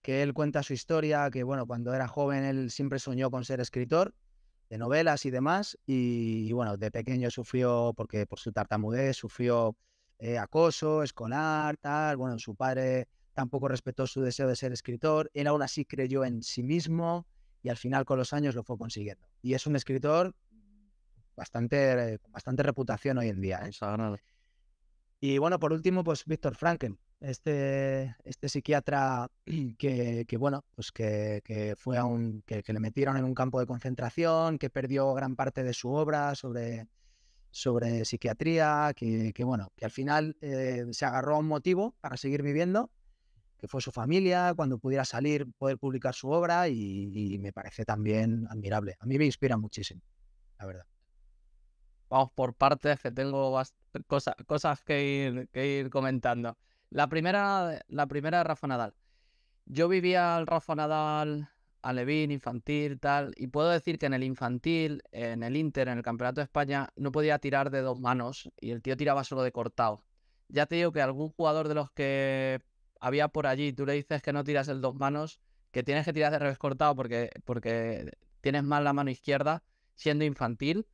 que él cuenta su historia, que bueno, cuando era joven él siempre soñó con ser escritor de novelas y demás. Y, bueno, de pequeño sufrió, porque por su tartamudez, sufrió eh, acoso escolar, tal. Bueno, su padre tampoco respetó su deseo de ser escritor. Él aún así creyó en sí mismo y al final con los años lo fue consiguiendo. Y es un escritor bastante, eh, bastante reputación hoy en día. ¿eh? Y bueno, por último, pues Víctor Franken, este, este psiquiatra que, que bueno, pues que, fue a un, que, le metieron en un campo de concentración, que perdió gran parte de su obra sobre, sobre psiquiatría, que, bueno, que al final eh, se agarró a un motivo para seguir viviendo, que fue su familia, cuando pudiera salir, poder publicar su obra y me parece también admirable. A mí me inspira muchísimo, la verdad vamos por partes, que tengo cosas que ir, que ir comentando. La primera, la primera Rafa Nadal. Yo vivía al Rafa Nadal, Alevín, infantil, tal, y puedo decir que en el infantil, en el Inter, en el Campeonato de España, no podía tirar de dos manos y el tío tiraba solo de cortado. Ya te digo que algún jugador de los que había por allí, tú le dices que no tiras el dos manos, que tienes que tirar de revés cortado porque, porque tienes mal la mano izquierda, siendo infantil,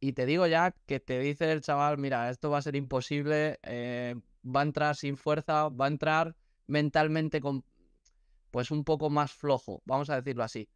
y te digo ya que te dice el chaval, mira, esto va a ser imposible, eh, va a entrar sin fuerza, va a entrar mentalmente con, pues un poco más flojo, vamos a decirlo así.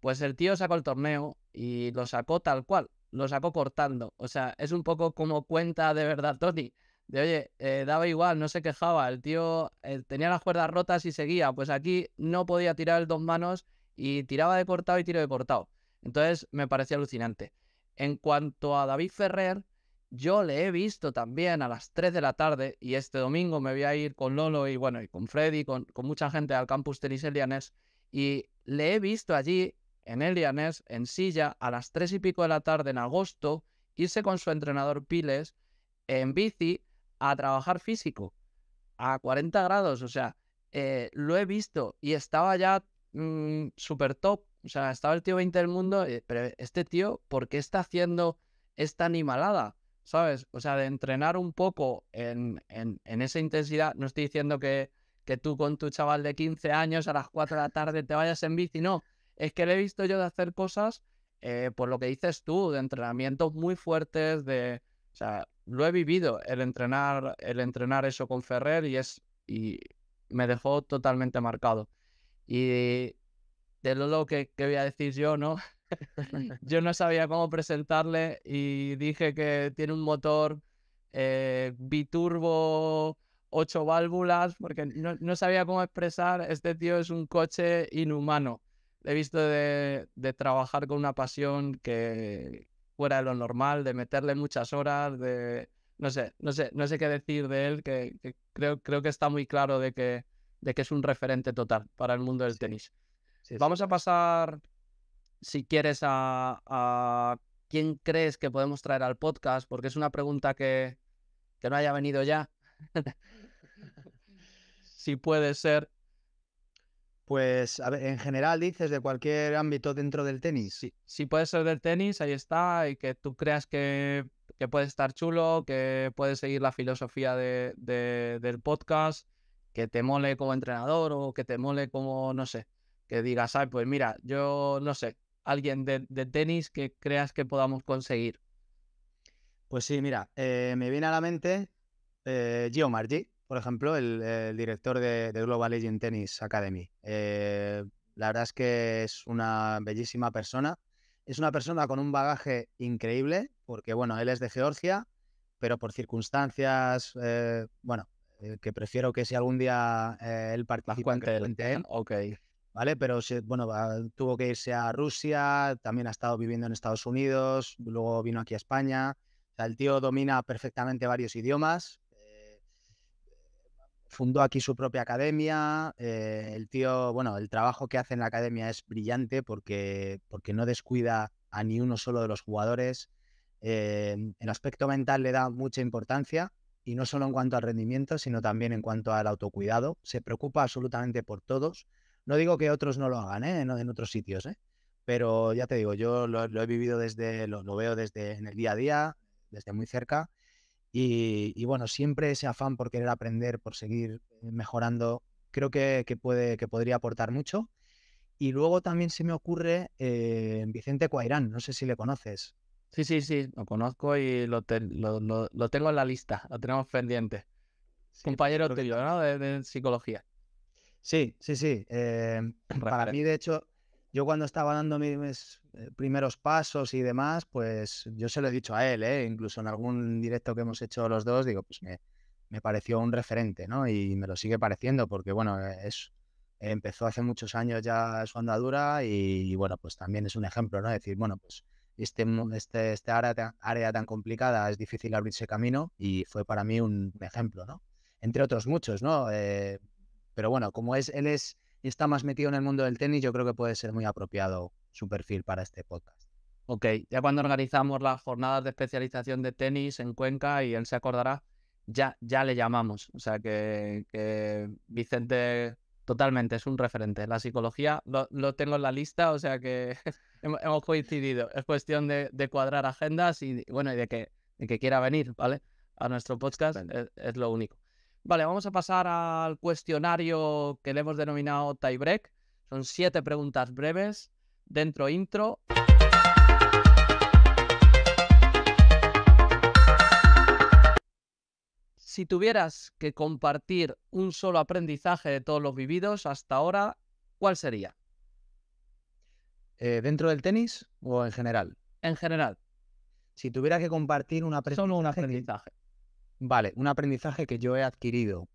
Pues el tío sacó el torneo y lo sacó tal cual, lo sacó cortando. O sea, es un poco como cuenta de verdad Tony. De oye, eh, daba igual, no se quejaba. El tío eh, tenía las cuerdas rotas y seguía. Pues aquí no podía tirar el dos manos y tiraba de cortado y tiro de cortado. Entonces me parecía alucinante. En cuanto a David Ferrer, yo le he visto también a las 3 de la tarde y este domingo me voy a ir con Lolo y bueno, y con Freddy, con, con mucha gente al campus tenis Elianés y le he visto allí en Elianés, en silla, a las 3 y pico de la tarde en agosto, irse con su entrenador Piles en bici a trabajar físico a 40 grados, o sea, eh, lo he visto y estaba ya mm, súper top o sea, estaba el tío 20 del mundo, eh, pero este tío, ¿por qué está haciendo esta animalada? ¿Sabes? O sea, de entrenar un poco en, esa intensidad. No estoy diciendo que, tú con tu chaval de 15 años a las 4 de la tarde te vayas en bici, no. Es que le he visto yo de hacer cosas, eh, por lo que dices tú, de entrenamientos muy fuertes, de... O sea, lo he vivido, el entrenar, el entrenar eso con Ferrer y es... Y me dejó totalmente marcado. Y de lo que, que voy a decir yo, ¿no? yo no sabía cómo presentarle y dije que tiene un motor eh, biturbo, ocho válvulas, porque no, sabía cómo expresar, este tío es un coche inhumano. He visto de, trabajar con una pasión que fuera de lo normal, de meterle muchas horas, de no sé, no sé, no sé qué decir de él, que, que creo, creo que está muy claro de que, de que es un referente total para el mundo del tenis. Vamos a pasar, si quieres, a, quién crees que podemos traer al podcast, porque es una pregunta que, que no haya venido ya. si puede ser. Pues, a ver, en general dices de cualquier ámbito dentro del tenis. Sí, si puede ser del tenis, ahí está, y que tú creas que, puede estar chulo, que puede seguir la filosofía de, del podcast, que te mole como entrenador o que te mole como, no sé, que digas, ay, pues mira, yo no sé, alguien de, tenis que creas que podamos conseguir. Pues sí, mira, eh, me viene a la mente eh, Gio Margi, por ejemplo, el, director de, de, Global Legend Tennis Academy. Eh, la verdad es que es una bellísima persona. Es una persona con un bagaje increíble, porque bueno, él es de Georgia, pero por circunstancias, bueno, que prefiero que si algún día él participa, del él. Ok. ¿vale? Pero bueno, tuvo que irse a Rusia, también ha estado viviendo en Estados Unidos, luego vino aquí a España. el tío domina perfectamente varios idiomas, eh, fundó aquí su propia academia. Eh, el tío, bueno, el trabajo que hace en la academia es brillante porque, porque no descuida a ni uno solo de los jugadores. En eh, el aspecto mental le da mucha importancia y no solo en cuanto al rendimiento, sino también en cuanto al autocuidado. Se preocupa absolutamente por todos. No digo que otros no lo hagan ¿eh? en, otros sitios, ¿eh? pero ya te digo, yo lo, he vivido desde, lo, veo desde en el día a día, desde muy cerca. Y, bueno, siempre ese afán por querer aprender, por seguir eh, mejorando, creo que, puede, que podría aportar mucho. Y luego también se me ocurre eh, Vicente Cuairán, no sé si le conoces. Sí, sí, sí, lo conozco y lo, tengo en la lista, lo tenemos pendiente. Compañero de, psicología. Sí, sí, sí. Em, para mí, de hecho, yo cuando estaba dando mis eh, primeros pasos y demás, pues yo se lo he dicho a él, ¿eh? incluso en algún directo que hemos hecho los dos, digo, pues me, pareció un referente, ¿no? Y me lo sigue pareciendo, porque bueno, eh, es, empezó hace muchos años ya su andadura y, bueno, pues también es un ejemplo, ¿no? decir, bueno, pues este, este, este, área, área tan complicada es difícil abrirse camino y fue para mí un ejemplo, ¿no? Entre otros muchos, ¿no? Eh, pero bueno, como es, él es está más metido en el mundo del tenis, yo creo que puede ser muy apropiado su perfil para este podcast. Ok, ya cuando organizamos las jornadas de especialización de tenis en Cuenca y él se acordará, ya, ya le llamamos. O sea que, Vicente totalmente es un referente. La psicología lo, tengo en la lista, o sea que hemos coincidido. Es cuestión de, cuadrar agendas y bueno, y de que, de que quiera venir, ¿vale? A nuestro podcast es lo único. Vale, vamos a pasar al cuestionario que le hemos denominado tiebreak. Son siete preguntas breves, dentro intro. Si tuvieras que compartir un solo aprendizaje de todos los vividos hasta ahora, ¿cuál sería? Eh, ¿Dentro del tenis o en general? En general. Si tuviera que compartir un aprendizaje. Solo un aprendizaje. Vale, un aprendizaje que yo he adquirido.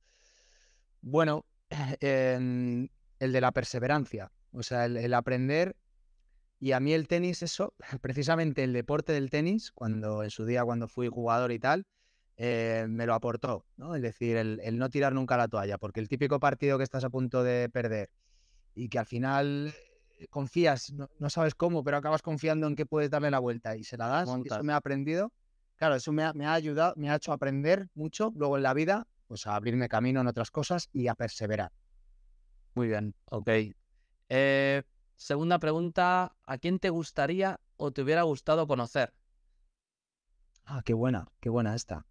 Bueno, em, el de la perseverancia, o sea, el, aprender. Y a mí el tenis, eso, precisamente el deporte del tenis, cuando en su día, cuando fui jugador y tal, eh, me lo aportó, ¿no? Es decir, el, no tirar nunca la toalla, porque el típico partido que estás a punto de perder y que al final eh, confías, no, sabes cómo, pero acabas confiando en que puedes darle la vuelta y se la das. Eso me ha aprendido Claro, eso me ha, ayudado, me ha hecho aprender mucho luego en la vida, pues a abrirme camino en otras cosas y a perseverar. Muy bien, ok. Eh, segunda pregunta, ¿a quién te gustaría o te hubiera gustado conocer? Ah, qué buena, qué buena esta.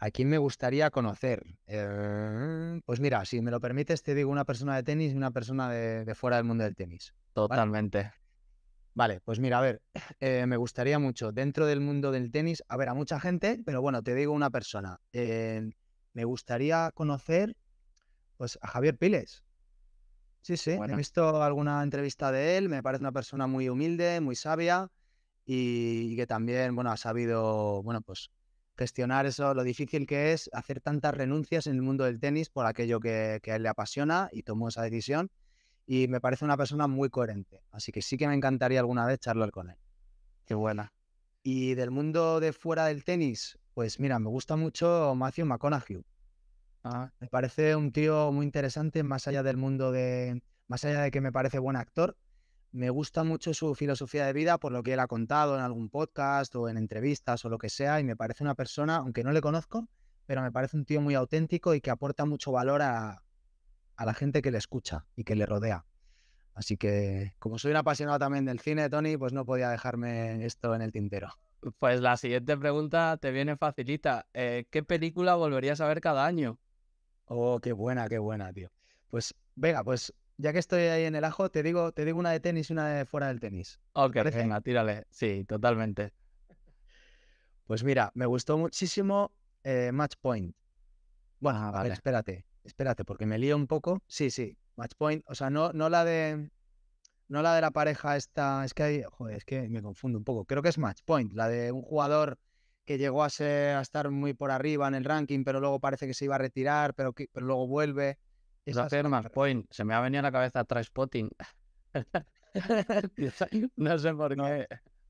¿A quién me gustaría conocer? Eh, pues mira, si me lo permites, te digo una persona de tenis y una persona de, fuera del mundo del tenis. Totalmente. Vale, pues mira, a ver, eh, me gustaría mucho, dentro del mundo del tenis, a ver, a mucha gente, pero bueno, te digo una persona, eh, me gustaría conocer pues, a Javier Piles. Sí, sí, he visto alguna entrevista de él, me parece una persona muy humilde, muy sabia y, que también, bueno, ha sabido, bueno, pues gestionar eso, lo difícil que es hacer tantas renuncias en el mundo del tenis por aquello que, que a él le apasiona y tomó esa decisión y me parece una persona muy coherente. Así que sí que me encantaría alguna vez charlar con él. Qué buena. Y del mundo de fuera del tenis, pues mira, me gusta mucho Matthew McConaughey. Ah. me parece un tío muy interesante, más allá del mundo de. Más allá de que me parece buen actor, me gusta mucho su filosofía de vida por lo que él ha contado en algún podcast o en entrevistas o lo que sea. Y me parece una persona, aunque no le conozco, pero me parece un tío muy auténtico y que aporta mucho valor a, a la gente que le escucha y que le rodea. Así que, como soy un apasionado también del cine, Tony, pues no podía dejarme esto en el tintero. Pues la siguiente pregunta te viene facilita. Eh, ¿Qué película volverías a ver cada año? Oh, qué buena, qué buena, tío. Pues venga, pues ya que estoy ahí en el ajo, te digo, te digo una de tenis y una de fuera del tenis. Ok, venga, tírale. Sí, totalmente. Pues mira, me gustó muchísimo eh, Match Point. Bueno, a ver, espérate. Espérate, porque me lío un poco. Sí, sí, Matchpoint. O sea, no, no la de. No la de la pareja esta. Es que hay. Joder, es que me confundo un poco. Creo que es Matchpoint. La de un jugador que llegó a, ser, a estar muy por arriba en el ranking, pero luego parece que se iba a retirar, pero, pero luego vuelve. Esa hacer Matchpoint. Se me ha venido a la cabeza spotting no sé por qué.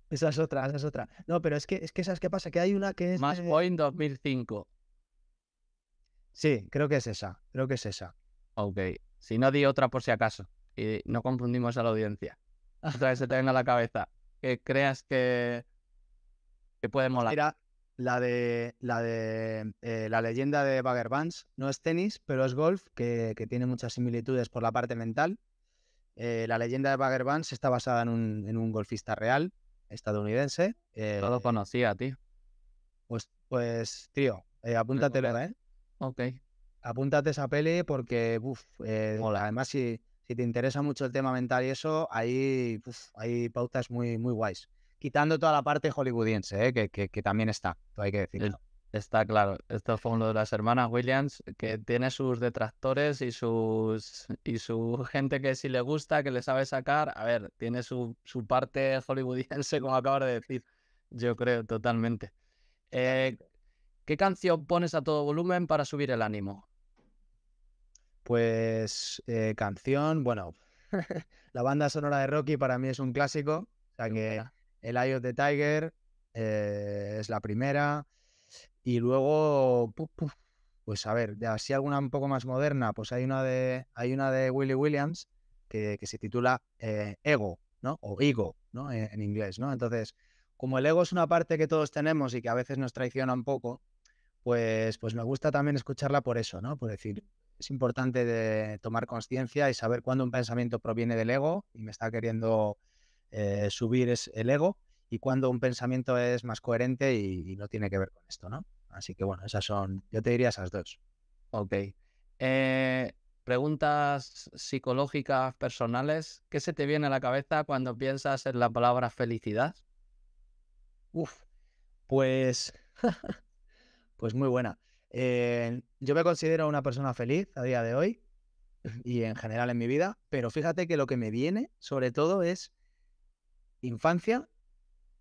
Esa es otra, esa es otra. No, pero es que, es que ¿sabes qué pasa? Que hay una que es. Matchpoint Point 2005. Sí, creo que es esa, creo que es esa. Ok, si no di otra por si acaso y no confundimos a la audiencia. Otra vez se te venga a la cabeza que creas que, que puede pues molar. Mira, la de la de eh, la leyenda de Bagger Vance no es tenis, pero es golf que, tiene muchas similitudes por la parte mental. Eh, la leyenda de Bagger Vance está basada en un, en un golfista real estadounidense. Todo eh conocía, tío. Pues, pues tío, apúntatelo, ¿eh? Ok. Apúntate esa peli porque, uff, eh, Además, si, si, te interesa mucho el tema mental y eso, ahí hay pautas muy, muy guays. Quitando toda la parte hollywoodiense, eh, que, que, también está, hay que decirlo. Está claro. Esto fue uno de las hermanas Williams, que tiene sus detractores y sus y su gente que si le gusta, que le sabe sacar. A ver, tiene su, su parte hollywoodiense, como acabas de decir. Yo creo, totalmente. Eh, ¿Qué canción pones a todo volumen para subir el ánimo? Pues eh, canción, bueno, la banda sonora de Rocky para mí es un clásico, o sea que el Eye of the Tiger eh, es la primera y luego, pues a ver, así alguna un poco más moderna, pues hay una de, hay una de Willie Williams que, se titula eh, Ego, ¿no? O Ego, ¿no? en inglés, ¿no? Entonces, como el ego es una parte que todos tenemos y que a veces nos traiciona un poco, pues, me pues gusta también escucharla por eso, ¿no? Por decir, es importante de tomar conciencia y saber cuándo un pensamiento proviene del ego y me está queriendo eh, subir el ego y cuándo un pensamiento es más coherente y, no tiene que ver con esto, ¿no? Así que bueno, esas son, yo te diría esas dos. Ok. Eh, preguntas psicológicas personales. ¿Qué se te viene a la cabeza cuando piensas en la palabra felicidad? Uf, pues pues muy buena. Eh, yo me considero una persona feliz a día de hoy y en general en mi vida, pero fíjate que lo que me viene sobre todo es infancia,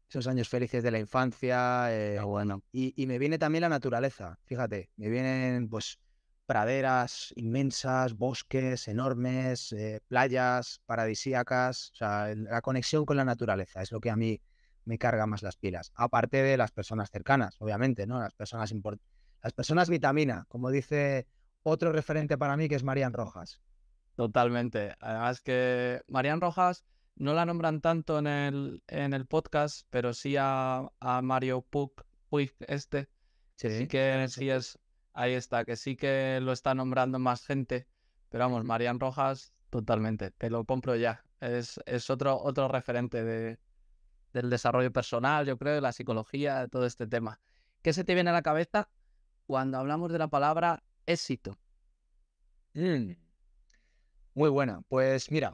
esos años felices de la infancia, eh, bueno. y, me viene también la naturaleza, fíjate, me vienen pues praderas inmensas, bosques enormes, eh, playas paradisíacas, o sea, la conexión con la naturaleza es lo que a mí me carga más las pilas. Aparte de las personas cercanas, obviamente, ¿no? Las personas Las personas vitamina, como dice otro referente para mí, que es Marian Rojas. Totalmente. Además que Marian Rojas no la nombran tanto en el, en el podcast, pero sí a, Mario Puig, Puig este. Sí, que sí es, ahí está, que sí que lo está nombrando más gente. Pero vamos, Marian Rojas, totalmente, te lo compro ya. Es, es otro, otro referente de, del desarrollo personal, yo creo, de la psicología, de todo este tema. ¿Qué se te viene a la cabeza cuando hablamos de la palabra éxito? Mm. Muy buena. Pues mira,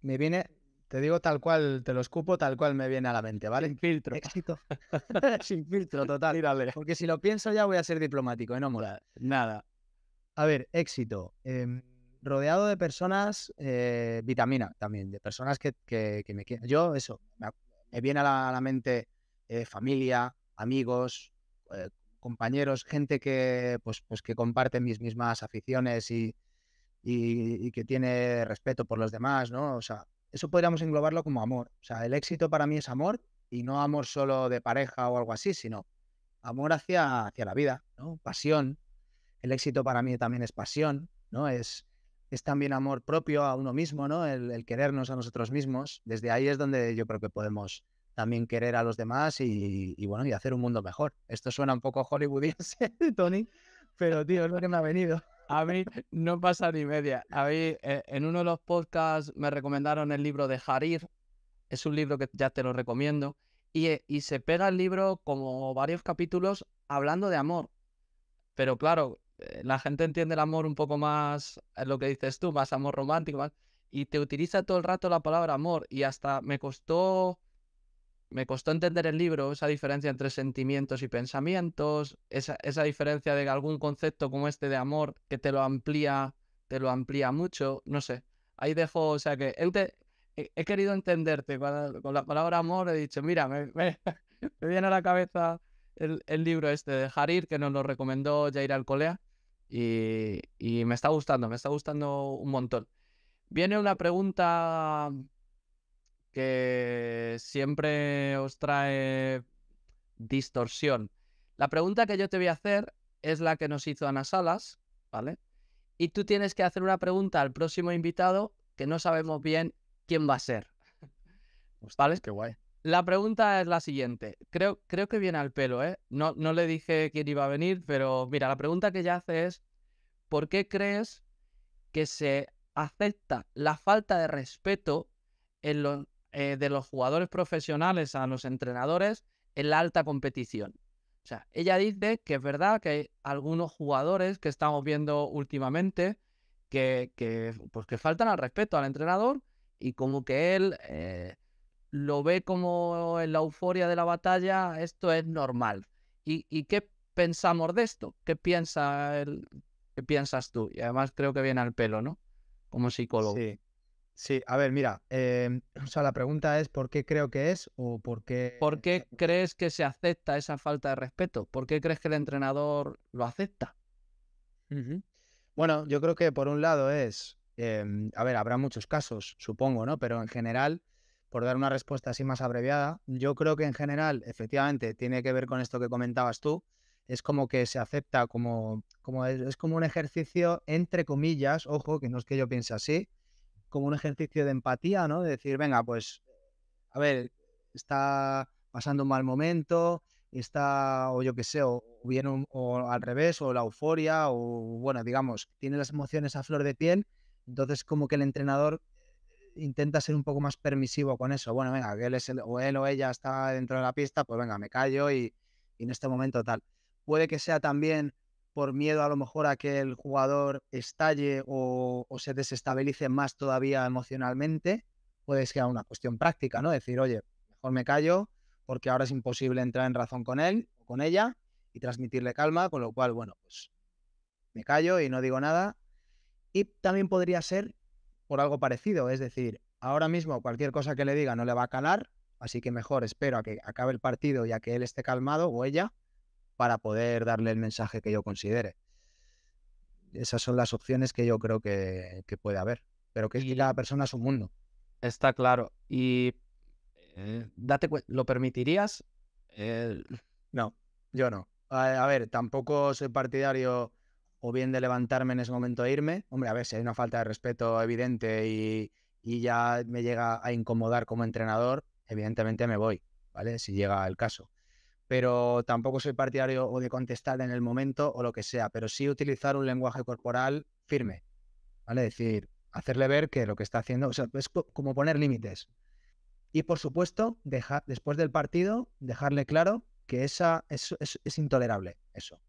me viene, te digo tal cual, te lo escupo tal cual me viene a la mente, ¿vale? Sin filtro. Eh, éxito. Sin filtro, total. Porque si lo pienso ya voy a ser diplomático, ¿eh? No mola. Nada. A ver, éxito. Em, rodeado de personas, eh, vitamina también, de personas que, que, me quieren. Yo, eso, me viene a la, mente eh, familia, amigos, eh, compañeros, gente que, pues, pues que comparte mis mismas aficiones y, que tiene respeto por los demás, ¿no? O sea, eso podríamos englobarlo como amor. O sea, el éxito para mí es amor y no amor solo de pareja o algo así, sino amor hacia, hacia la vida, Pasión. El éxito para mí también es pasión, ¿no? Es, es también amor propio a uno mismo, ¿no? El, querernos a nosotros mismos. Desde ahí es donde yo creo que podemos también querer a los demás y, bueno, y hacer un mundo mejor. Esto suena un poco hollywoodiense, Tony, pero tío, es lo que me ha venido. A mí no pasa ni media. A mí, eh, en uno de los podcasts me recomendaron el libro de Harir. Es un libro que ya te lo recomiendo. y eh, se pega el libro como varios capítulos hablando de amor. Pero claro, eh, la gente entiende el amor un poco más, eh, lo que dices tú, más amor romántico, y te utiliza todo el rato la palabra amor y hasta me costó me costó entender el libro, esa diferencia entre sentimientos y pensamientos, esa, diferencia de algún concepto como este de amor que te lo amplía, te lo amplía mucho, no sé. Ahí dejo, o sea que te, he, querido entenderte con, la palabra amor, he dicho, mira, me, viene a la cabeza el, el, libro este de Harir, que nos lo recomendó Jair Alcolea, y, me está gustando, me está gustando un montón. Viene una pregunta que siempre os trae distorsión. La pregunta que yo te voy a hacer es la que nos hizo Ana Salas, ¿vale? Y tú tienes que hacer una pregunta al próximo invitado que no sabemos bien quién va a ser. ¿Vale? Qué guay. La pregunta es la siguiente. Creo, creo que viene al pelo, ¿eh? No, no le dije quién iba a venir, pero mira, la pregunta que ella hace es, ¿por qué crees que se acepta la falta de respeto eh, de los jugadores profesionales a los entrenadores en la alta competición? O sea, ella dice que es verdad que hay algunos jugadores que estamos viendo últimamente pues, que, faltan al respeto al entrenador y como que él... Eh, lo ve como en la euforia de la batalla, esto es normal. ¿Y, qué pensamos de esto? ¿Qué, piensa ¿Qué piensas tú? Y además creo que viene al pelo, ¿no? Como psicólogo. Sí, sí. a ver, mira, em, o sea, la pregunta es ¿por qué creo que es o por qué... ¿Por qué crees que se acepta esa falta de respeto? ¿Por qué crees que el entrenador lo acepta? Bueno, yo creo que por un lado es, em, a ver, habrá muchos casos, supongo, ¿no? Pero en general por dar una respuesta así más abreviada, yo creo que en general, efectivamente, tiene que ver con esto que comentabas tú, es como que se acepta como, como es, como un ejercicio, entre comillas, ojo, que no es que yo piense así, como un ejercicio de empatía, ¿no? De decir, venga, pues, a ver, está pasando un mal momento, está, o yo qué sé, o, bien o al revés, o la euforia, o bueno, digamos, tiene las emociones a flor de piel, entonces como que el entrenador intenta ser un poco más permisivo con eso. Bueno, venga, que él, o ella está dentro de la pista, pues venga, me callo y, en este momento tal. Puede que sea también por miedo a lo mejor a que el jugador estalle o, o se desestabilice más todavía emocionalmente, puede ser una cuestión práctica, ¿no? Decir, oye, mejor me callo porque ahora es imposible entrar en razón con él o con ella y transmitirle calma, con lo cual, bueno, pues me callo y no digo nada. Y también podría ser por algo parecido. Es decir, ahora mismo cualquier cosa que le diga no le va a calar, así que mejor espero a que acabe el partido y a que él esté calmado o ella para poder darle el mensaje que yo considere. Esas son las opciones que yo creo que, puede haber, pero que es cada persona es un mundo. Está claro. Y eh, date date ¿lo permitirías? No, yo no. a ver, tampoco soy partidario o bien de levantarme en ese momento e irme. Hombre, a ver, si hay una falta de respeto evidente y, ya me llega a incomodar como entrenador, evidentemente me voy, ¿vale? Si llega el caso. Pero tampoco soy partidario o de contestar en el momento o lo que sea, pero sí utilizar un lenguaje corporal firme, ¿vale? Es decir, hacerle ver que lo que está haciendo, o sea, es como poner límites. Y por supuesto, dejar, después del partido, dejarle claro que esa, es intolerable, eso.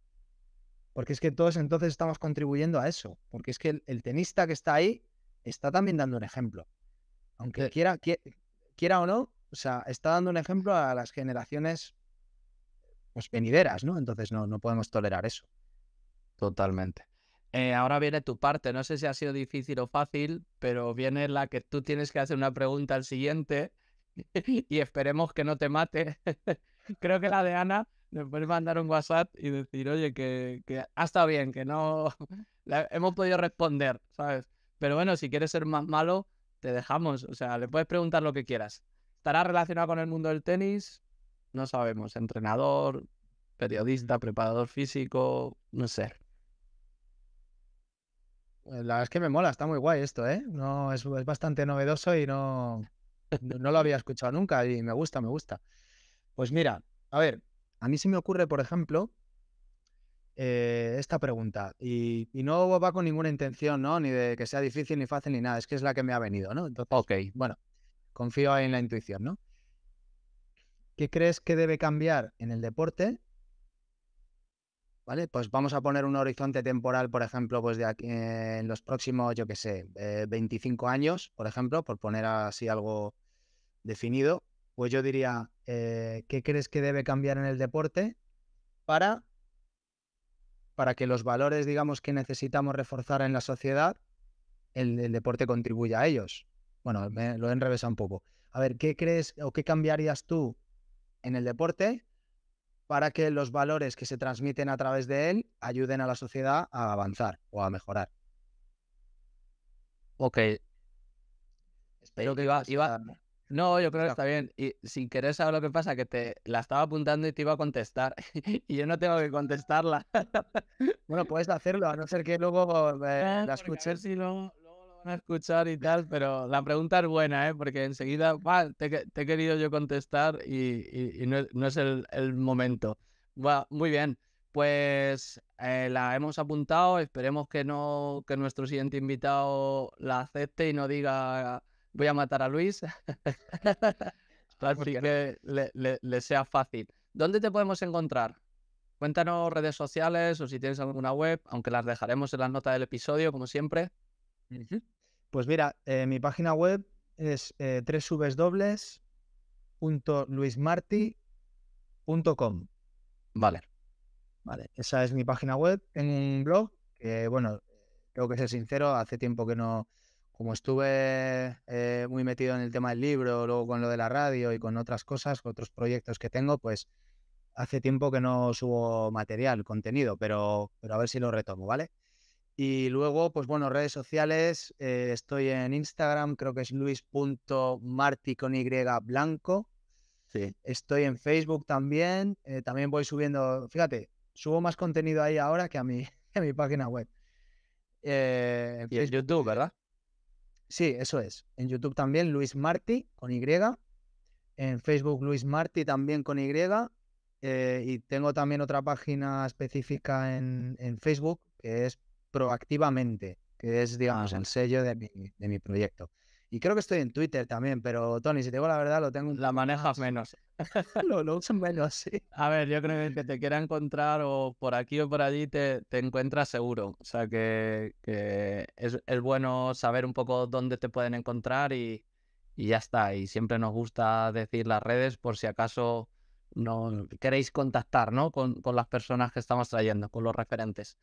Porque es que todos entonces estamos contribuyendo a eso. Porque es que el, tenista que está ahí está también dando un ejemplo. Aunque quiera, quiera, quiera o no, o sea, está dando un ejemplo a las generaciones pues, venideras, ¿no? Entonces no, no podemos tolerar eso. Totalmente. Eh, ahora viene tu parte. No sé si ha sido difícil o fácil, pero viene la que tú tienes que hacer una pregunta al siguiente y esperemos que no te mate. Creo que la de Ana puedes mandar un WhatsApp y decir, oye, que, que ha ah, estado bien, que no hemos podido responder, ¿sabes? Pero bueno, si quieres ser más malo, te dejamos. O sea, le puedes preguntar lo que quieras. ¿Estará relacionado con el mundo del tenis? No sabemos. Entrenador, periodista, preparador físico, no sé. Eh, la verdad es que me mola, está muy guay esto, ¿eh? No, es, es bastante novedoso y no, no lo había escuchado nunca y me gusta, me gusta. Pues mira, a ver, a mí se me ocurre, por ejemplo, eh, esta pregunta, y, no va con ninguna intención, ¿no? Ni de que sea difícil, ni fácil, ni nada, es que es la que me ha venido, ¿no? ok, bueno, confío en la intuición, ¿no? ¿Qué crees que debe cambiar en el deporte? ¿Vale? Pues vamos a poner un horizonte temporal, por ejemplo, pues de aquí, eh, en los próximos, yo qué sé, 25 eh, años, por ejemplo, por poner así algo definido, pues yo diría, eh, ¿qué crees que debe cambiar en el deporte para, para que los valores, digamos, que necesitamos reforzar en la sociedad, el, deporte contribuya a ellos? Bueno, lo he enrevesado un poco. A ver, ¿qué crees o qué cambiarías tú en el deporte para que los valores que se transmiten a través de él ayuden a la sociedad a avanzar o a mejorar? Ok. Espero que iba, iba, no, yo creo que está bien. Y sin querer, saber lo que pasa? Que te la estaba apuntando y te iba a contestar. y yo no tengo que contestarla. bueno, puedes hacerlo, a no ser que luego eh, ah, la escuches. y luego, lo van a escuchar y tal, pero la pregunta es buena, ¿eh? Porque enseguida te, he querido yo contestar y, no, es el, momento. muy bien. Pues eh, la hemos apuntado. Esperemos que, no, que nuestro siguiente invitado la acepte y no diga voy a matar a Luis. Así que le, sea fácil. ¿Dónde te podemos encontrar? Cuéntanos redes sociales o si tienes alguna web, aunque las dejaremos en la nota del episodio, como siempre. Pues mira, eh, mi página web es eh, Vale. Vale, esa es mi página web. Tengo un blog que, bueno, creo que ser sincero, hace tiempo que no, como estuve eh, muy metido en el tema del libro, luego con lo de la radio y con otras cosas, con otros proyectos que tengo, pues hace tiempo que no subo material, contenido, pero, pero a ver si lo retomo, ¿vale? Y luego, pues bueno, redes sociales, eh, estoy en Instagram, creo que es luis.marti con Y blanco. Sí. Estoy en Facebook también, eh, también voy subiendo, fíjate, subo más contenido ahí ahora que a mi, mi página web. Eh, YouTube, ¿verdad? Sí, eso es. En YouTube también, Luis Marti, con Y. En Facebook, Luis Marti, también con Y. Eh, y tengo también otra página específica en, en, Facebook que es Proactivamente, que es, digamos, el sello de mi, de mi proyecto. Y creo que estoy en Twitter también, pero Tony, si te digo la verdad, lo tengo. La manejas menos. lo, uso menos, sí. A ver, yo creo que el que te quiera encontrar o por aquí o por allí te, te encuentras seguro. O sea que, es, es, bueno saber un poco dónde te pueden encontrar y, ya está. Y siempre nos gusta decir las redes por si acaso no queréis contactar ¿no? Con, con las personas que estamos trayendo, con los referentes.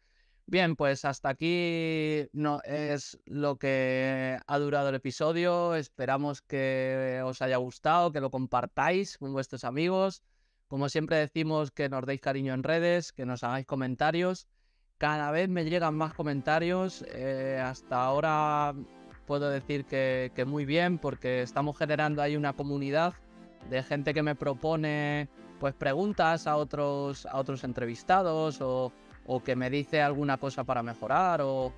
Bien, pues hasta aquí no es lo que ha durado el episodio. Esperamos que os haya gustado, que lo compartáis con vuestros amigos. Como siempre decimos, que nos deis cariño en redes, que nos hagáis comentarios. Cada vez me llegan más comentarios. Eh, hasta ahora puedo decir que, que muy bien, porque estamos generando ahí una comunidad de gente que me propone pues preguntas a otros, a otros entrevistados o o que me dice alguna cosa para mejorar o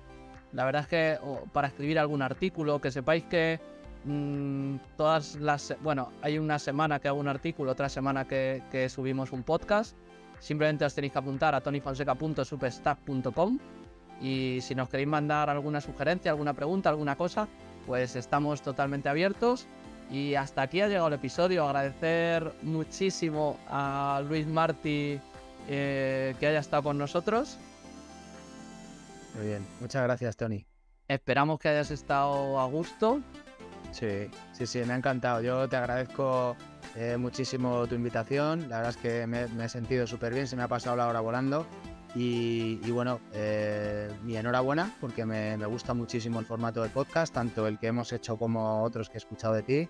la verdad es que para escribir algún artículo, que sepáis que mm, todas las... Bueno, hay una semana que hago un artículo, otra semana que, subimos un podcast. Simplemente os tenéis que apuntar a tonyfonseca.superstack.com y si nos queréis mandar alguna sugerencia, alguna pregunta, alguna cosa, pues estamos totalmente abiertos. Y hasta aquí ha llegado el episodio. Agradecer muchísimo a Luis Martí eh, que haya estado con nosotros. Muy bien, muchas gracias, Tony. Esperamos que hayas estado a gusto. Sí, sí, sí, me ha encantado. Yo te agradezco eh, muchísimo tu invitación. La verdad es que me, he sentido súper bien, se me ha pasado la hora volando. Y, bueno, eh, mi enhorabuena porque me, gusta muchísimo el formato del podcast, tanto el que hemos hecho como otros que he escuchado de ti.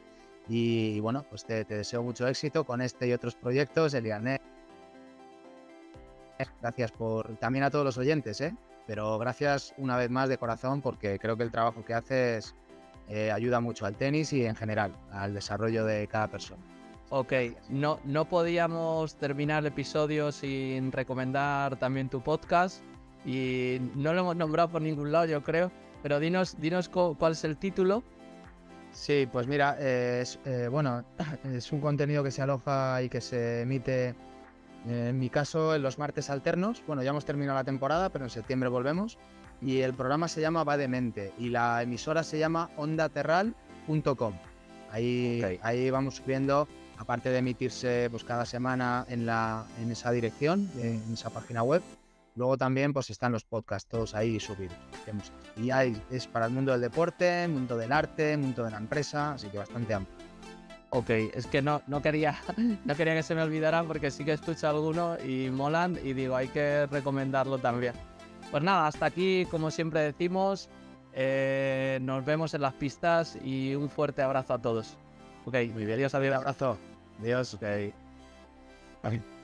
Y, bueno, pues te, deseo mucho éxito con este y otros proyectos, el gracias por también a todos los oyentes, ¿eh? pero gracias una vez más de corazón porque creo que el trabajo que haces eh, ayuda mucho al tenis y en general al desarrollo de cada persona. Ok, no, no podíamos terminar el episodio sin recomendar también tu podcast y no lo hemos nombrado por ningún lado yo creo, pero dinos, dinos cuál es el título. Sí, pues mira, eh, es, bueno, es un contenido que se aloja y que se emite en mi caso, en los martes alternos, bueno, ya hemos terminado la temporada, pero en septiembre volvemos. Y el programa se llama Va de Mente y la emisora se llama ondaterral.com. Ahí, ahí vamos subiendo, aparte de emitirse pues, cada semana en, la, en esa dirección, en esa página web. Luego también pues, están los podcasts, todos ahí subidos. Y ahí es para el mundo del deporte, mundo del arte, mundo de la empresa, así que bastante amplio. Ok, es que no, no, quería, no quería que se me olvidaran porque sí que escucho alguno y molan y digo, hay que recomendarlo también. Pues nada, hasta aquí, como siempre decimos, eh, nos vemos en las pistas y un fuerte abrazo a todos. Ok, muy bien, adiós, adiós. abrazo. Adiós, ok.